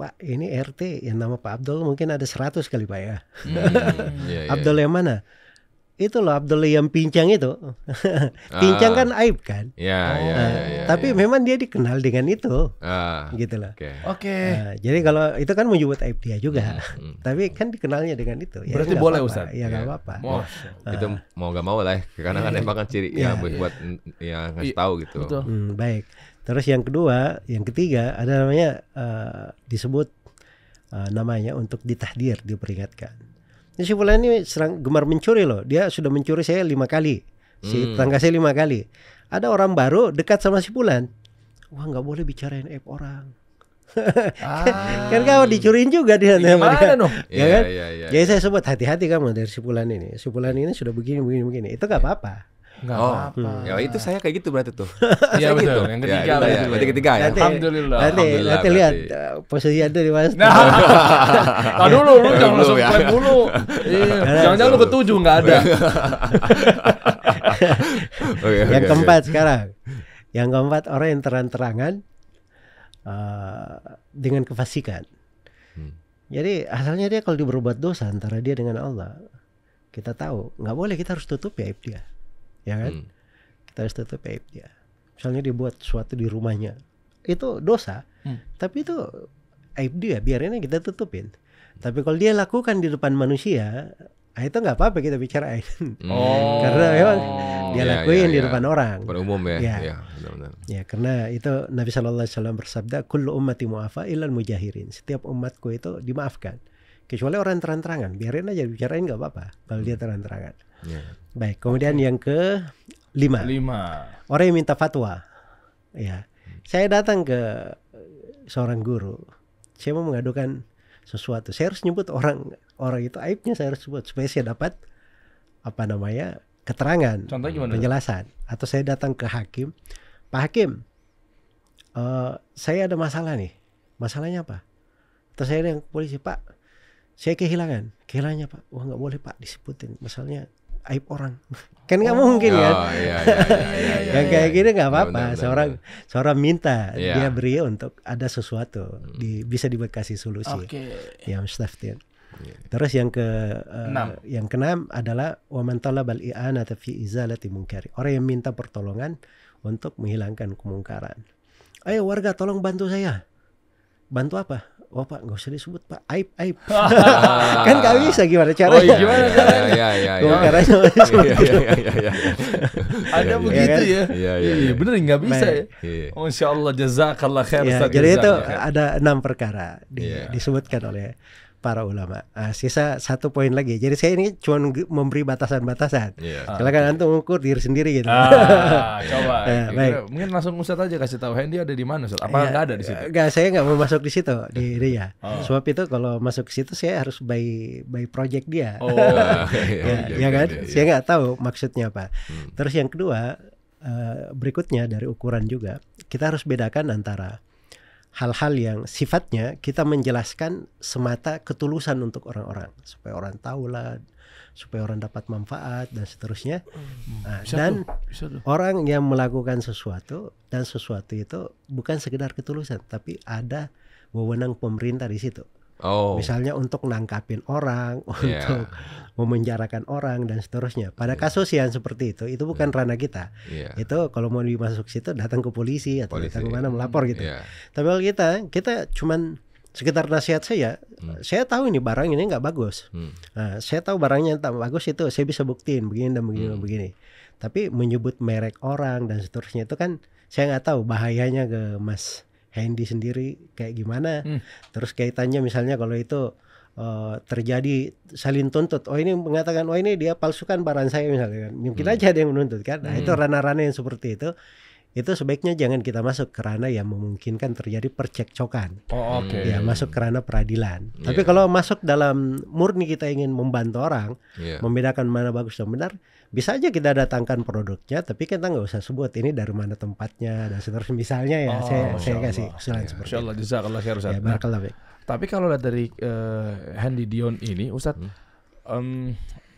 Pak ini RT yang nama Pak Abdul mungkin ada 100 kali Pak ya hmm, yeah, yeah, Abdul yang mana itu loh Abdul yang pincang itu. Ah. pincang ah. kan aib kan? Ya, oh. ya, ya, Tapi ya. memang dia dikenal dengan itu. Ah, gitu loh. Oke. Okay. Okay. uh, jadi kalau itu kan menyebut aib dia juga. Hmm, hmm. Tapi kan dikenalnya dengan itu. Ya, Berarti boleh ustadz. Ustaz. Ya nggak ya. apa-apa. Mau, uh, itu mau gak mau lah ya. karena kan iya. emang kan ciri ya, ya buat ya ngasih iya, tahu gitu. Betul. Hmm, baik. Terus yang kedua, yang ketiga ada namanya uh, disebut uh, namanya untuk ditahdir, diperingatkan. Ini si Fulan ini serang, gemar mencuri loh. Dia sudah mencuri saya lima kali. Si hmm. tetangga saya lima kali. Ada orang baru dekat sama si Fulan. Wah nggak boleh bicarain app orang. ah. kan kau dicuriin juga dia Gimana dia. Dong? Ya, ya kan? Ya, ya, Jadi iya. saya sebut hati-hati kamu dari si Fulan ini. Si Fulan ini sudah begini begini begini. Itu gak apa-apa. Enggak oh. apa-apa. Ya itu saya kayak gitu berarti tuh. Iya gitu. betul. Gitu. Yang ketiga ya, ya. Berarti ketiga ya. Nanti, Alhamdulillah. Nanti, Alhamdulillah, nanti lihat uh, eh, posisi Anda di mana. Nah, nah dulu lu jangan langsung ya. klaim dulu. Iya, nah, jangan-jangan lu ketujuh enggak ada. okay, yang keempat okay. sekarang. Yang keempat orang yang terang-terangan uh, dengan kefasikan. Hmm. Jadi asalnya dia kalau diberbuat dosa antara dia dengan Allah kita tahu nggak boleh kita harus tutup ya aib dia ya kan? Hmm. Kita harus tutup aibnya. Misalnya dia buat sesuatu di rumahnya, itu dosa. Hmm. Tapi itu aib dia, biarin kita tutupin. Tapi kalau dia lakukan di depan manusia, ah, itu nggak apa-apa kita bicara hmm. oh, karena memang dia yeah, ya, lakuin yeah, di yeah. depan orang. Pada umum ya. Ya, yeah, benar -benar. ya karena itu Nabi Shallallahu Alaihi Wasallam bersabda, "Kullu ummati muafa ilal mujahirin." Setiap umatku itu dimaafkan, kecuali orang terang-terangan. Biarin aja bicarain nggak apa-apa. Kalau dia hmm. terang-terangan. Yeah. Baik, kemudian okay. yang ke lima. Lima. Orang yang minta fatwa. Ya. Saya datang ke eh, seorang guru. Saya mau mengadukan sesuatu. Saya harus nyebut orang orang itu aibnya saya harus sebut supaya saya dapat apa namanya keterangan, Contoh gimana penjelasan. Atau saya datang ke hakim, Pak Hakim, uh, saya ada masalah nih. Masalahnya apa? Terus saya yang polisi Pak, saya kehilangan, kehilangannya Pak. Wah nggak boleh Pak disebutin. Masalahnya aib orang kan nggak oh. mungkin ya. Oh, iya, iya, iya, yang kayak gini nggak apa-apa seorang seorang minta yeah. dia beri untuk ada sesuatu hmm. di, bisa dibuat kasih solusi okay. yang Stefan terus yang ke uh, enam. yang keenam adalah waman talabal i'ana fi izalati mungkari orang yang minta pertolongan untuk menghilangkan kemungkaran ayo warga tolong bantu saya bantu apa Wah oh, Pak, nggak usah disebut Pak. Aib, aib. kan nggak bisa gimana caranya? Oh, iya, gimana caranya? Iya, iya, iya. Caranya iya, iya, iya, iya, iya. Ada iya, iya. begitu ya. Iya, iya. iya. Bener nggak bisa nah, ya. Oh, insya Allah jazakallah khair. Ya, jadi itu ada enam perkara di, disebutkan oleh para ulama. Nah, sisa satu poin lagi. Jadi saya ini cuma memberi batasan-batasan. Yeah. Iya. Silakan okay. antum ukur diri sendiri gitu. Ah, coba. nah, baik. Mungkin langsung Ustaz aja kasih tahu Hendy ada di mana Ustaz? Apa enggak iya, ada di situ? Enggak, saya enggak mau masuk di situ di Ria. Ya. Oh. Ah. Sebab itu kalau masuk ke situ saya harus by by project dia. Oh. okay, ya, okay, ya kan? Okay, saya enggak iya. tahu maksudnya apa. Hmm. Terus yang kedua, eh, berikutnya dari ukuran juga, kita harus bedakan antara hal-hal yang sifatnya kita menjelaskan semata ketulusan untuk orang-orang supaya orang tahu lah supaya orang dapat manfaat dan seterusnya hmm, nah, bisa dan tuh, bisa tuh. orang yang melakukan sesuatu dan sesuatu itu bukan sekedar ketulusan tapi ada wewenang pemerintah di situ Oh. Misalnya untuk nangkapin orang, yeah. untuk memenjarakan orang dan seterusnya. Pada yeah. kasus yang seperti itu, itu bukan yeah. ranah kita. Yeah. Itu kalau mau dimasuk situ datang ke polisi atau polisi, datang kemana mana melapor gitu. Yeah. Tapi kalau kita, kita cuman sekitar nasihat saya, hmm. saya tahu ini barang ini nggak bagus. Hmm. Nah, saya tahu barangnya tak bagus itu, saya bisa buktiin begini dan begini hmm. dan begini. Tapi menyebut merek orang dan seterusnya itu kan saya nggak tahu bahayanya ke Mas Handy sendiri kayak gimana. Hmm. Terus kaitannya misalnya kalau itu uh, terjadi saling tuntut. Oh ini mengatakan oh ini dia palsukan barang saya misalnya kan. Mungkin hmm. aja ada yang menuntut kan. Nah, hmm. itu ranah-ranah yang seperti itu itu sebaiknya jangan kita masuk ranah yang memungkinkan terjadi percekcokan. Oh, Okay. Ya, masuk ranah peradilan. Yeah. Tapi kalau masuk dalam murni kita ingin membantu orang, yeah. membedakan mana bagus dan benar, bisa aja kita datangkan produknya tapi kita nggak usah sebut ini dari mana tempatnya dan seterusnya misalnya ya oh, saya saya kasih selain ya, seperti Allah, itu. Allah, Ya, nah, tapi kalau dari uh, Handy Dion ini Ustad hmm. um,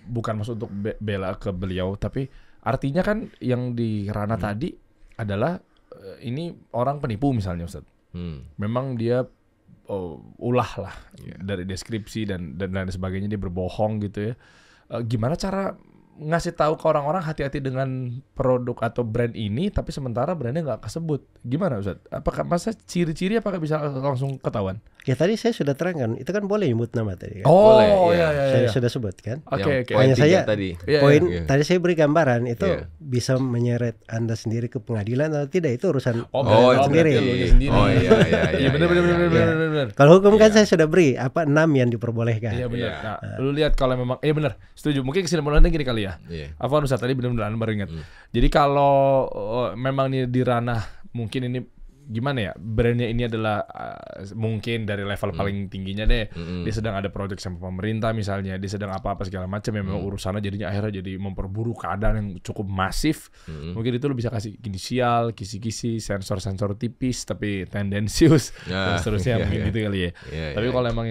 bukan maksud untuk be bela ke beliau tapi artinya kan yang di ranah hmm. tadi adalah uh, ini orang penipu misalnya Ustad Hmm. Memang dia uh, ulah lah yeah. dari deskripsi dan, dan lain sebagainya dia berbohong gitu ya. Uh, gimana cara ngasih tahu ke orang-orang hati-hati dengan produk atau brand ini tapi sementara brandnya nggak kesebut gimana Ustaz? Apakah masa ciri-ciri apakah bisa langsung ketahuan? Ya tadi saya sudah terangkan, itu kan boleh nyebut nama tadi kan? Oh, boleh, ya. ya, ya, ya. Saya iya. sudah sebut kan? Oke, okay, oke. Okay. Hanya saya tadi. Iya, Poin yeah, yeah. tadi saya beri gambaran itu yeah. bisa menyeret Anda sendiri ke pengadilan atau tidak itu urusan oh, oh, sendiri. Iya, sendiri. Oh, iya, iya, iya. benar benar benar benar benar. Kalau hukum kan saya sudah beri apa enam yang diperbolehkan. Iya benar. Nah, lu lihat kalau memang iya benar. Setuju. Mungkin kesimpulannya gini kali ya. Yeah. Afwan Ustaz tadi benar-benar baru ingat. Hmm. Jadi kalau oh, memang ini di ranah mungkin ini gimana ya brandnya ini adalah uh, mungkin dari level mm. paling tingginya deh mm. dia sedang ada project sama pemerintah misalnya dia sedang apa apa segala macam memang mm. urusannya jadinya akhirnya jadi memperburuk keadaan yang cukup masif mm. mungkin itu lo bisa kasih inisial kisi-kisi sensor-sensor tipis tapi tendensius yeah. dan seterusnya yeah, mungkin yeah. gitu kali ya yeah, iya, tapi yeah. kalau emang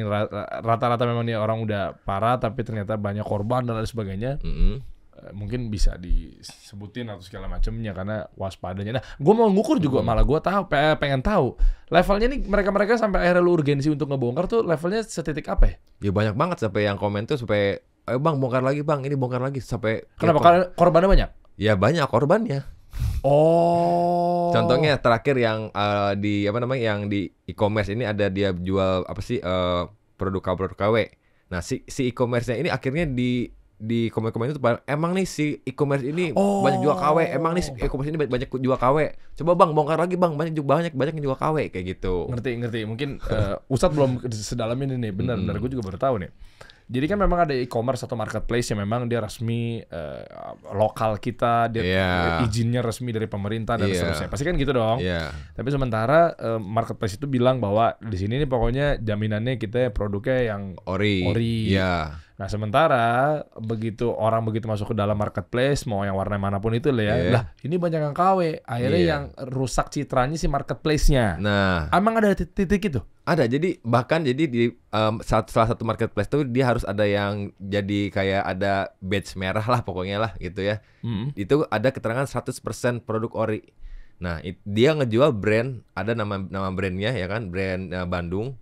rata-rata memang nih orang udah parah tapi ternyata banyak korban dan lain sebagainya mm mungkin bisa disebutin atau segala macamnya karena waspadanya. Nah, gue mau ngukur juga hmm. malah gue tahu pengen tahu levelnya nih mereka-mereka sampai akhirnya lu urgensi untuk ngebongkar tuh levelnya setitik apa ya? ya banyak banget sampai yang komen tuh sampai eh bang bongkar lagi bang ini bongkar lagi sampai kenapa kor korbannya banyak? Ya banyak korbannya. Oh. Contohnya terakhir yang uh, di apa namanya yang di e-commerce ini ada dia jual apa sih uh, produk kabel KW. Nah si si e-commerce-nya ini akhirnya di di komen-komen itu emang nih si e-commerce ini oh. banyak jual KW, emang nih si e-commerce ini banyak jual KW. Oh. Coba Bang bongkar lagi Bang, banyak banyak banyak yang jual KW kayak gitu. Ngerti, ngerti. Mungkin uh, Ustadz belum sedalam ini nih, benar benar gue juga baru tahu nih. Jadi kan memang ada e-commerce atau marketplace yang memang dia resmi uh, lokal kita, dia yeah. izinnya resmi dari pemerintah dan yeah. seterusnya. Pasti kan gitu dong. Yeah. Tapi sementara uh, marketplace itu bilang bahwa di sini nih pokoknya jaminannya kita ya produknya yang ori. Ori. Yeah Nah sementara begitu orang begitu masuk ke dalam marketplace mau yang warna manapun itu lah ya, yeah. lah ini banyak yang KW, akhirnya yeah. yang rusak citranya si marketplace-nya. Nah, emang ada titik titik itu? Ada, jadi bahkan jadi di um, salah satu marketplace itu dia harus ada yang jadi kayak ada badge merah lah pokoknya lah gitu ya. Mm -hmm. Itu ada keterangan 100% produk ori. Nah, it, dia ngejual brand, ada nama nama brandnya ya kan, brand uh, Bandung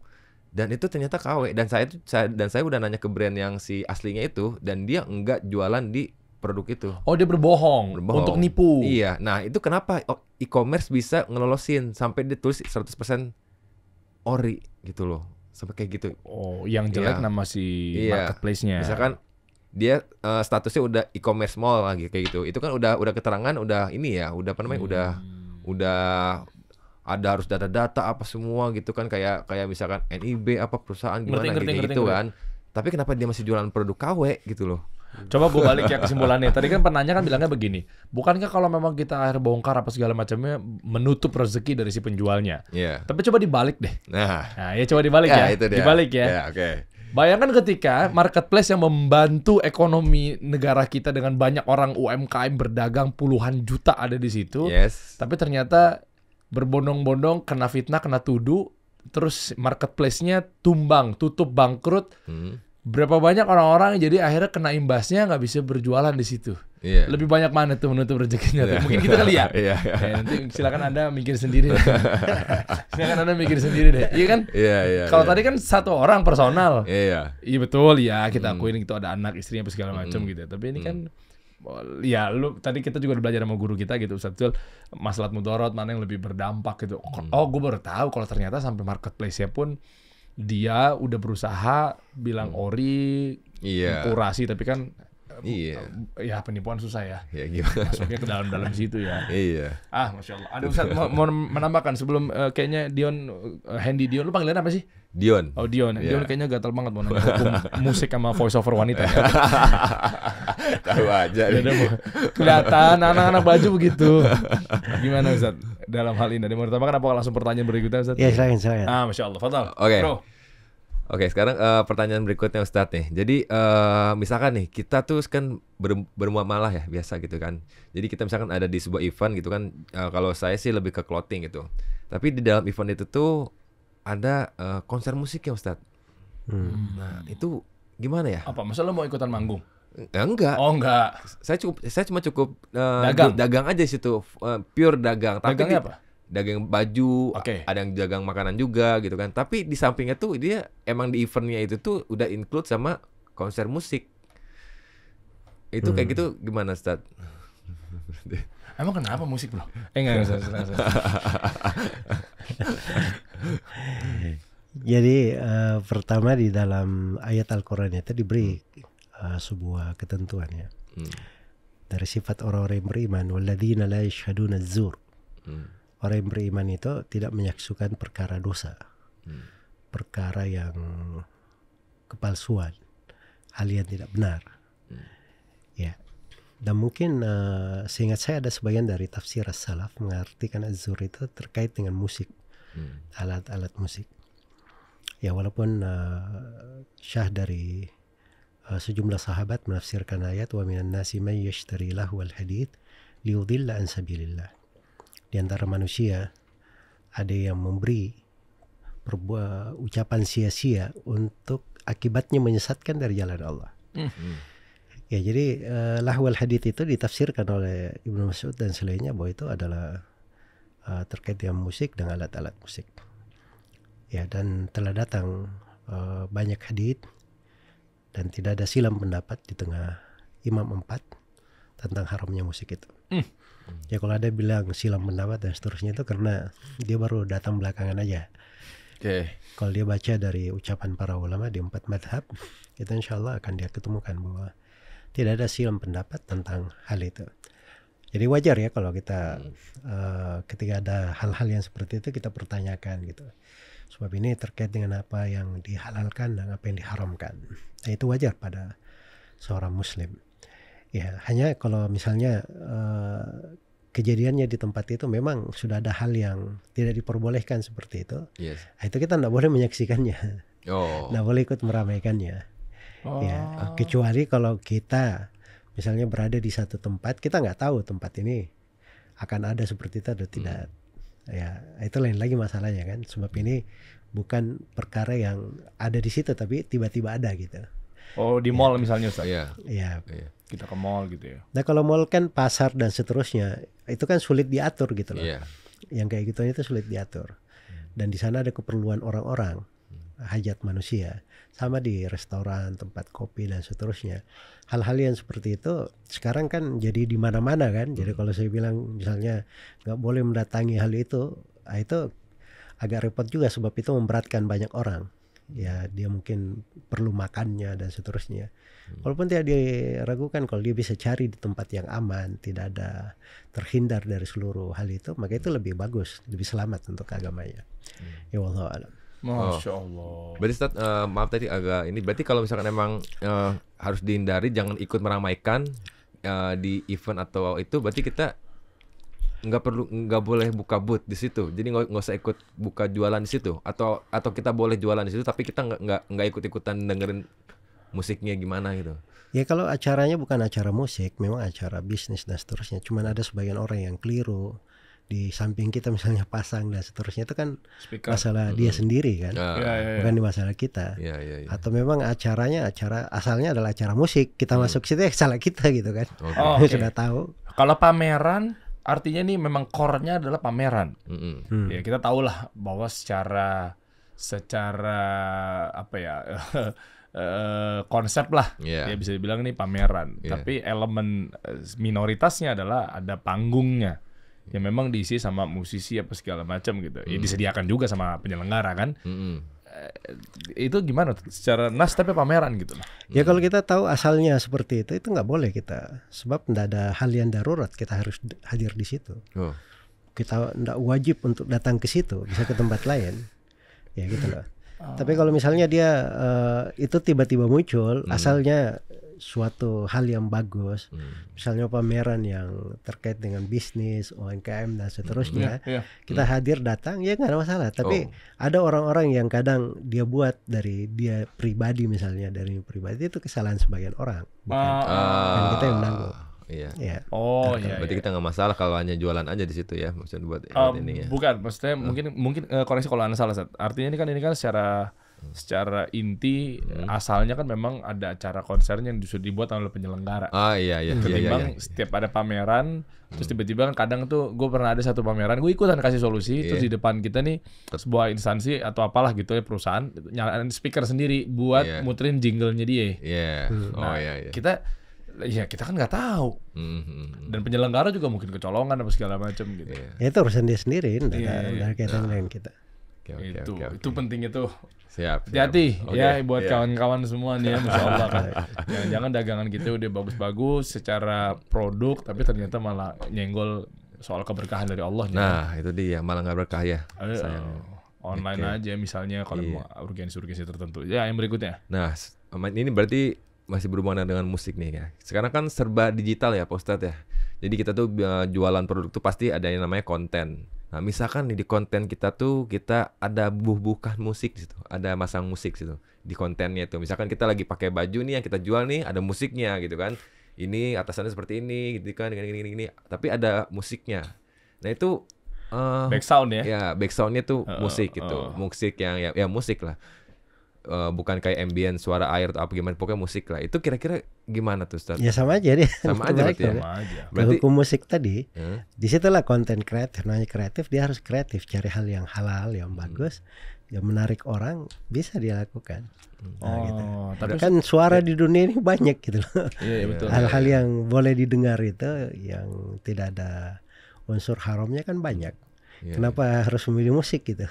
dan itu ternyata KW dan saya, saya dan saya udah nanya ke brand yang si aslinya itu dan dia enggak jualan di produk itu. Oh dia berbohong, berbohong. untuk nipu. Iya. Nah itu kenapa e-commerce bisa ngelolosin sampai dia tulis 100% ori gitu loh. Sampai kayak gitu. Oh yang jelek iya. nama si iya. marketplace-nya. Misalkan dia uh, statusnya udah e-commerce mall lagi kayak gitu. Itu kan udah udah keterangan udah ini ya, udah apa namanya? Hmm. udah udah ada harus data-data apa semua gitu kan kayak kayak misalkan NIB apa perusahaan gimana ngerti, ngerti, gitu, ngerti, gitu ngerti. kan. Tapi kenapa dia masih jualan produk KW gitu loh? Coba gue balik ya kesimpulannya. Tadi kan penanya kan bilangnya begini, bukankah kalau memang kita akhir bongkar apa segala macamnya menutup rezeki dari si penjualnya? Yeah. Tapi coba dibalik deh. Nah, nah ya coba dibalik ya. ya. Itu dia. Dibalik ya. Yeah, Oke. Okay. Bayangkan ketika marketplace yang membantu ekonomi negara kita dengan banyak orang UMKM berdagang puluhan juta ada di situ, yes. tapi ternyata berbondong-bondong kena fitnah, kena tuduh, terus marketplace-nya tumbang, tutup bangkrut. Hmm. Berapa banyak orang-orang jadi akhirnya kena imbasnya nggak bisa berjualan di situ. Yeah. Lebih banyak mana tuh menutup rezekinya yeah. Iya. Mungkin kita gitu lihat ya. Yeah, yeah. Ya, nanti silakan Anda mikir sendiri. silakan Anda mikir sendiri deh. Iya kan? Yeah, yeah, Kalau yeah. tadi kan satu orang personal. Iya. Yeah, yeah. Iya betul ya, kita hmm. akuin mm. kita ada anak, istrinya segala macam mm. gitu. Ya. Tapi ini mm. kan ya lu tadi kita juga belajar sama guru kita gitu Ustaz Zul masalah mudorot mana yang lebih berdampak gitu hmm. oh gue baru tahu kalau ternyata sampai marketplace-nya pun dia udah berusaha bilang hmm. ori iya. kurasi tapi kan Iya. Eh, ya penipuan susah ya. Iya gimana? Masuknya ke dalam-dalam situ ya. Iya. Ah, masya Allah. Ada Ustaz mau, mau menambahkan sebelum uh, kayaknya Dion uh, Handy Dion, lu panggilan apa sih? Dion. Oh Dion, yeah. Dion kayaknya gatal banget mau nanya. hukum musik sama voice over wanita. Ya. Tahu aja. Kelihatan anak-anak baju begitu. Gimana Ustaz? Dalam hal ini ada mau ditambahkan apa langsung pertanyaan berikutnya Ustaz? Iya, silakan silakan. Ah, masya Allah. Fatal. Oke. Okay. Oke, sekarang uh, pertanyaan berikutnya Ustadz nih. Jadi uh, misalkan nih kita tuh kan ber bermuamalah ya biasa gitu kan. Jadi kita misalkan ada di sebuah event gitu kan. Uh, kalau saya sih lebih ke clothing gitu. Tapi di dalam event itu tuh ada uh, konser musik ya Ustadz. Hmm. Nah itu gimana ya? Apa? masalah mau ikutan manggung? Ya, enggak. Oh, enggak. Saya cukup saya cuma cukup uh, dagang dagang aja situ uh, pure dagang. Tapi Dagangnya apa? dagang baju, okay. ada yang dagang makanan juga gitu kan. Tapi di sampingnya tuh dia emang di eventnya itu tuh udah include sama konser musik. Itu hmm. kayak gitu gimana, Stad? Emang kenapa musik, Bro? Eh, enggak, enggak, Jadi uh, pertama di dalam ayat Al-Qur'an itu diberi uh, sebuah ketentuan ya. Hmm. Dari sifat orang-orang yang beriman, walladzina la yashhaduna zur. Hmm orang yang beriman itu tidak menyaksikan perkara dosa, hmm. perkara yang kepalsuan, hal yang tidak benar. Hmm. Ya, dan mungkin uh, seingat saya ada sebagian dari tafsir as-salaf mengartikan azur itu terkait dengan musik, hmm. alat-alat hmm. musik. Ya walaupun uh, syah dari uh, sejumlah sahabat menafsirkan ayat wa minan nasi may yashtari lahu al hadith liudilla an sabilillah di antara manusia ada yang memberi perbuah uh, ucapan sia-sia untuk akibatnya menyesatkan dari jalan Allah. Mm-hmm. Ya jadi uh, lahwal hadith itu ditafsirkan oleh Ibnu Mas'ud dan selainnya bahwa itu adalah uh, terkait dengan musik dan alat-alat musik. Ya dan telah datang uh, banyak hadith dan tidak ada silam pendapat di tengah imam empat tentang haramnya musik itu. Mm ya kalau ada bilang silam pendapat dan seterusnya itu karena dia baru datang belakangan aja. Oke. Okay. Kalau dia baca dari ucapan para ulama di empat madhab, itu insya Allah akan dia ketemukan bahwa tidak ada silam pendapat tentang hal itu. Jadi wajar ya kalau kita uh, ketika ada hal-hal yang seperti itu kita pertanyakan gitu. Sebab ini terkait dengan apa yang dihalalkan dan apa yang diharamkan. Nah, itu wajar pada seorang muslim. Ya, hanya kalau misalnya uh, kejadiannya di tempat itu memang sudah ada hal yang tidak diperbolehkan seperti itu. Yes. Ah, itu kita tidak boleh menyaksikannya. Oh. boleh ikut meramaikannya. Oh. Ya, kecuali kalau kita misalnya berada di satu tempat, kita nggak tahu tempat ini akan ada seperti itu atau tidak. Hmm. Ya, itu lain lagi masalahnya kan. Sebab ini bukan perkara yang ada di situ tapi tiba-tiba ada gitu. Oh, di ya. mall misalnya Ustaz. Iya. Ya. Iya kita ke mall gitu ya. Nah kalau mall kan pasar dan seterusnya itu kan sulit diatur gitu loh. Yeah. Yang kayak gitu itu sulit diatur. Hmm. Dan di sana ada keperluan orang-orang, hajat manusia, sama di restoran, tempat kopi dan seterusnya. Hal-hal yang seperti itu sekarang kan jadi di mana-mana kan. Jadi hmm. kalau saya bilang misalnya nggak boleh mendatangi hal itu, ah, itu agak repot juga sebab itu memberatkan banyak orang. Hmm. Ya dia mungkin perlu makannya dan seterusnya Walaupun tidak diragukan kalau dia bisa cari di tempat yang aman, tidak ada terhindar dari seluruh hal itu, maka itu lebih bagus, lebih selamat untuk agamanya. Hmm. Ya Allah alam. Masya oh. Allah. Berarti uh, maaf tadi agak ini. Berarti kalau misalkan emang uh, harus dihindari, jangan ikut meramaikan uh, di event atau itu. Berarti kita nggak perlu nggak boleh buka booth di situ jadi nggak nggak usah ikut buka jualan di situ atau atau kita boleh jualan di situ tapi kita nggak nggak nggak ikut ikutan dengerin musiknya gimana gitu? Ya kalau acaranya bukan acara musik, memang acara bisnis dan seterusnya. Cuman ada sebagian orang yang keliru di samping kita misalnya pasang dan seterusnya itu kan Speaker. masalah -hmm. dia sendiri kan, ya, ya, ya, bukan iya. di masalah kita. Ya, ya, ya. Atau memang acaranya acara asalnya adalah acara musik, kita hmm. masuk situ ya salah kita gitu kan, okay. oh, oh sudah tahu. Kalau pameran artinya nih memang core-nya adalah pameran. Mm hmm. Ya kita tahulah bahwa secara secara apa ya Eh, konsep lah yeah. ya bisa dibilang ini pameran yeah. tapi elemen eh, minoritasnya adalah ada panggungnya yang memang diisi sama musisi apa segala macam gitu mm. ya hmm. disediakan juga sama penyelenggara kan mm -hmm. Eh, itu gimana secara nas tapi pameran gitu ya ya kalau kita tahu asalnya seperti itu itu nggak boleh kita sebab tidak ada hal yang darurat kita harus hadir di situ oh. kita tidak wajib untuk datang ke situ bisa ke tempat lain ya gitu loh tapi kalau misalnya dia uh, itu tiba-tiba muncul, hmm. asalnya suatu hal yang bagus, hmm. misalnya pameran yang terkait dengan bisnis, UMKM dan seterusnya, hmm. yeah, yeah. kita hmm. hadir datang ya nggak ada masalah. Tapi oh. ada orang-orang yang kadang dia buat dari dia pribadi misalnya dari pribadi itu kesalahan sebagian orang, bukan uh. kita yang menanggung. Iya. Yeah. Oh nah, iya. Berarti iya. kita nggak masalah kalau hanya jualan aja di situ ya, maksudnya buat, um, ini ya. Bukan, maksudnya hmm. mungkin mungkin uh, koreksi kalau anda salah. Seth. Artinya ini kan ini kan secara hmm. secara inti hmm. asalnya kan memang ada acara konsernya yang justru dibuat oleh penyelenggara. Ah iya iya. Ketimbang iya, iya, iya. setiap ada pameran, hmm. terus tiba-tiba kan kadang tuh gue pernah ada satu pameran, gue ikutan kasih solusi, yeah. terus di depan kita nih sebuah instansi atau apalah gitu ya perusahaan nyalain speaker sendiri buat yeah. muterin jinglenya dia. Iya. Yeah. Hmm. Nah, oh iya iya. Kita ya kita kan nggak tahu mm -hmm. dan penyelenggara juga mungkin kecolongan apa segala macam gitu yeah. ya itu urusan dia sendiri yeah, dari kita kaitan nah. dengan kita okay, okay, itu okay, okay. itu penting itu siap hati okay. ya buat iya. kawan-kawan yeah. semua nih ya Masya Allah kan. jangan-jangan dagangan kita udah bagus-bagus secara produk tapi ternyata malah nyenggol soal keberkahan dari Allah nah itu dia malah nggak berkah ya sayang online okay. aja misalnya kalau yeah. mau urgensi-urgensi tertentu ya yang berikutnya nah ini berarti masih berhubungan dengan musik nih ya. Sekarang kan serba digital ya, postat ya. Jadi kita tuh e, jualan produk tuh pasti ada yang namanya konten. Nah, misalkan nih di konten kita tuh kita ada buh-buhkan musik di situ, ada masang musik di situ di kontennya itu. Misalkan kita lagi pakai baju nih yang kita jual nih, ada musiknya gitu kan. Ini atasannya seperti ini gitu kan, gini gini gini. Tapi ada musiknya. Nah, itu uh, eh, back ya. Ya, back soundnya tuh musik gitu. Uh. Musik yang ya, ya musik lah uh, bukan kayak ambient suara air atau apa gimana pokoknya musik lah itu kira-kira gimana tuh Ustaz? Ya sama aja deh. Sama aja berarti. Ya. aja. Berarti hukum musik tadi hmm? disitulah konten kreatif namanya kreatif dia harus kreatif cari hal yang halal yang hmm. bagus hmm. yang menarik orang bisa dia lakukan. Nah, oh, gitu. tapi kan suara ya. di dunia ini banyak gitu loh. Iya, hal iya, betul. Hal-hal yang boleh didengar itu yang tidak ada unsur haramnya kan banyak. Yeah. Kenapa yeah. harus memilih musik gitu?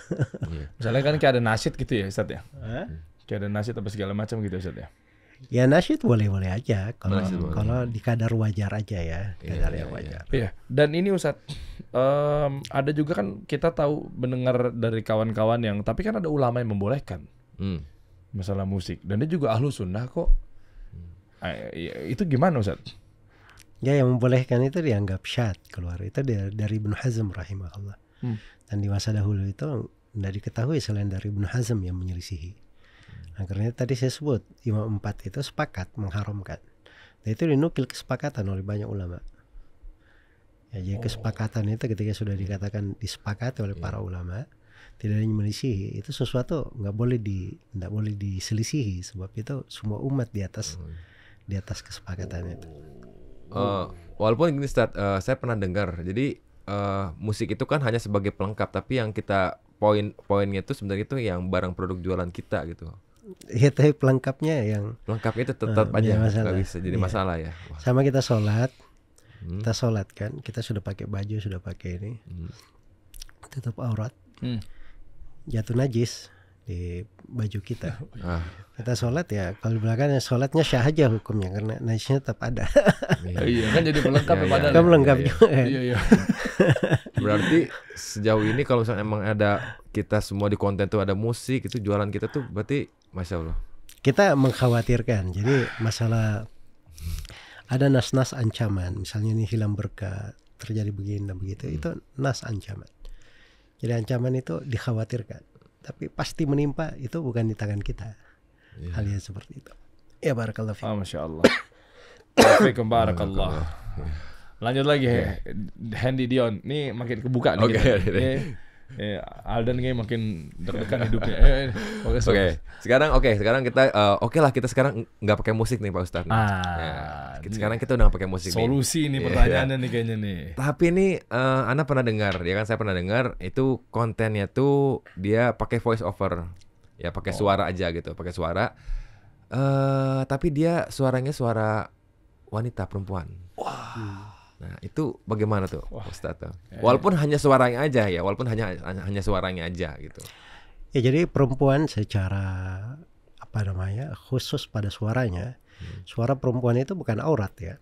yeah. Misalnya kan kayak ada nasid gitu ya Ustaz ya? Huh? Kayak ada nasid apa segala macam gitu ya, Ustaz ya? Ya nasid boleh-boleh aja kalau kalau di kadar wajar aja ya, iya, kadar yeah, yang iya. wajar. Iya. Yeah. Dan ini Ustaz, um, ada juga kan kita tahu mendengar dari kawan-kawan yang tapi kan ada ulama yang membolehkan. Hmm. Masalah musik dan dia juga ahlu sunnah kok. Hmm. Eh, ya, itu gimana Ustaz? Ya yang membolehkan itu dianggap syad keluar itu dari, dari Ibnu Hazm rahimahullah. Hmm. Dan di masa dahulu itu tidak diketahui selain dari Ibnu Hazm yang menyelisihi. Nah, tadi saya sebut Imam empat itu sepakat mengharamkan. Dan itu dinukil kesepakatan oleh banyak ulama. Ya, jadi oh. kesepakatan itu ketika sudah dikatakan disepakati oleh yeah. para ulama, tidak ada yang itu sesuatu nggak boleh di nggak boleh diselisihi sebab itu semua umat di atas hmm. di atas kesepakatan itu. Uh, walaupun ini start uh, eh, saya pernah dengar. Jadi uh, musik itu kan hanya sebagai pelengkap, tapi yang kita poin-poinnya itu sebenarnya itu yang barang produk jualan kita gitu. Ya tapi pelengkapnya yang pelengkap itu eh, tetap uh, aja nggak bisa jadi iya. masalah ya. Wah. Sama kita sholat, hmm. kita sholat kan, kita sudah pakai baju, sudah pakai ini, hmm. tetap aurat, hmm. jatuh najis di baju kita. Oh, iya. Ah. Kita sholat ya, kalau di belakang ya sholatnya syah aja hukumnya karena najisnya tetap ada. iya, oh, iya kan jadi melengkap iya, ya, ya. melengkap ya, juga. Iya, iya. Kan. iya. Berarti sejauh ini kalau misalnya emang ada kita semua di konten tuh ada musik itu jualan kita tuh berarti masya Allah. Kita mengkhawatirkan. Jadi masalah ada nas-nas ancaman, misalnya ini hilang berkah, terjadi begini dan begitu, hmm. itu nas ancaman. Jadi ancaman itu dikhawatirkan tapi pasti menimpa itu bukan di tangan kita. Yeah. Hal yang seperti itu. Ya barakallah. Ah, Masya Allah. barakallah. Lanjut lagi Yeah. Handy Dion, nih makin kebuka nih eh, Alden kayak makin deg-degan hidupnya. Eh, Oke, okay, so okay. sekarang oke, okay, sekarang kita uh, oke okay lah kita sekarang nggak pakai musik nih Pak Ustadz. Ah, nah, sekarang kita udah nggak pakai musik. Solusi nih, iya. pertanyaannya yeah. nih kayaknya nih. Tapi ini uh, Ana pernah dengar, ya kan saya pernah dengar itu kontennya tuh dia pakai voice over. Ya pakai oh. suara aja gitu, pakai suara. uh, tapi dia suaranya suara wanita perempuan. Wah. Wow. Nah, itu bagaimana tuh, Wah, Ustaz? Tuh? Ya, ya. walaupun hanya suaranya aja ya, walaupun hanya hanya suaranya aja gitu. Ya, jadi perempuan secara apa namanya? khusus pada suaranya. Hmm. Suara perempuan itu bukan aurat ya.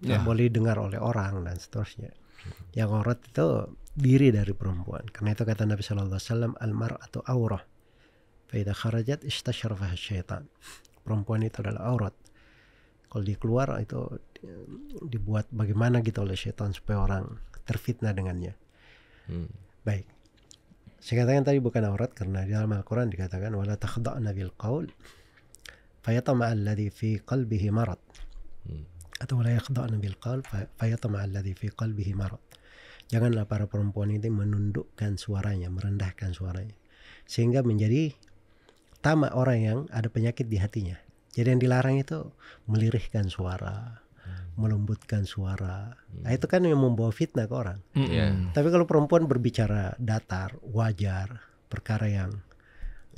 ya. Yang ya. boleh didengar oleh orang dan seterusnya. Hmm. Yang aurat itu diri dari perempuan. Karena itu kata Nabi sallallahu alaihi wasallam, "Al-mar atau aurah." Fa kharajat istasyarfaha syaitan. Perempuan itu adalah aurat. Kalau dikeluar itu dibuat bagaimana gitu oleh setan supaya orang terfitnah dengannya. Hmm. Baik. Saya katakan tadi bukan aurat karena di dalam Al-Quran dikatakan wala takhda'na bil qaul fayatama alladhi fi qalbihi marad. Hmm. Atau wala yakhda'na bil qaul fayatama alladhi fi qalbihi marad. Janganlah para perempuan itu menundukkan suaranya, merendahkan suaranya. Sehingga menjadi tamak orang yang ada penyakit di hatinya. Jadi yang dilarang itu melirihkan suara, melembutkan suara. Iya. Nah, itu kan yang membawa fitnah ke orang. Mm yeah. Tapi kalau perempuan berbicara datar, wajar, perkara yang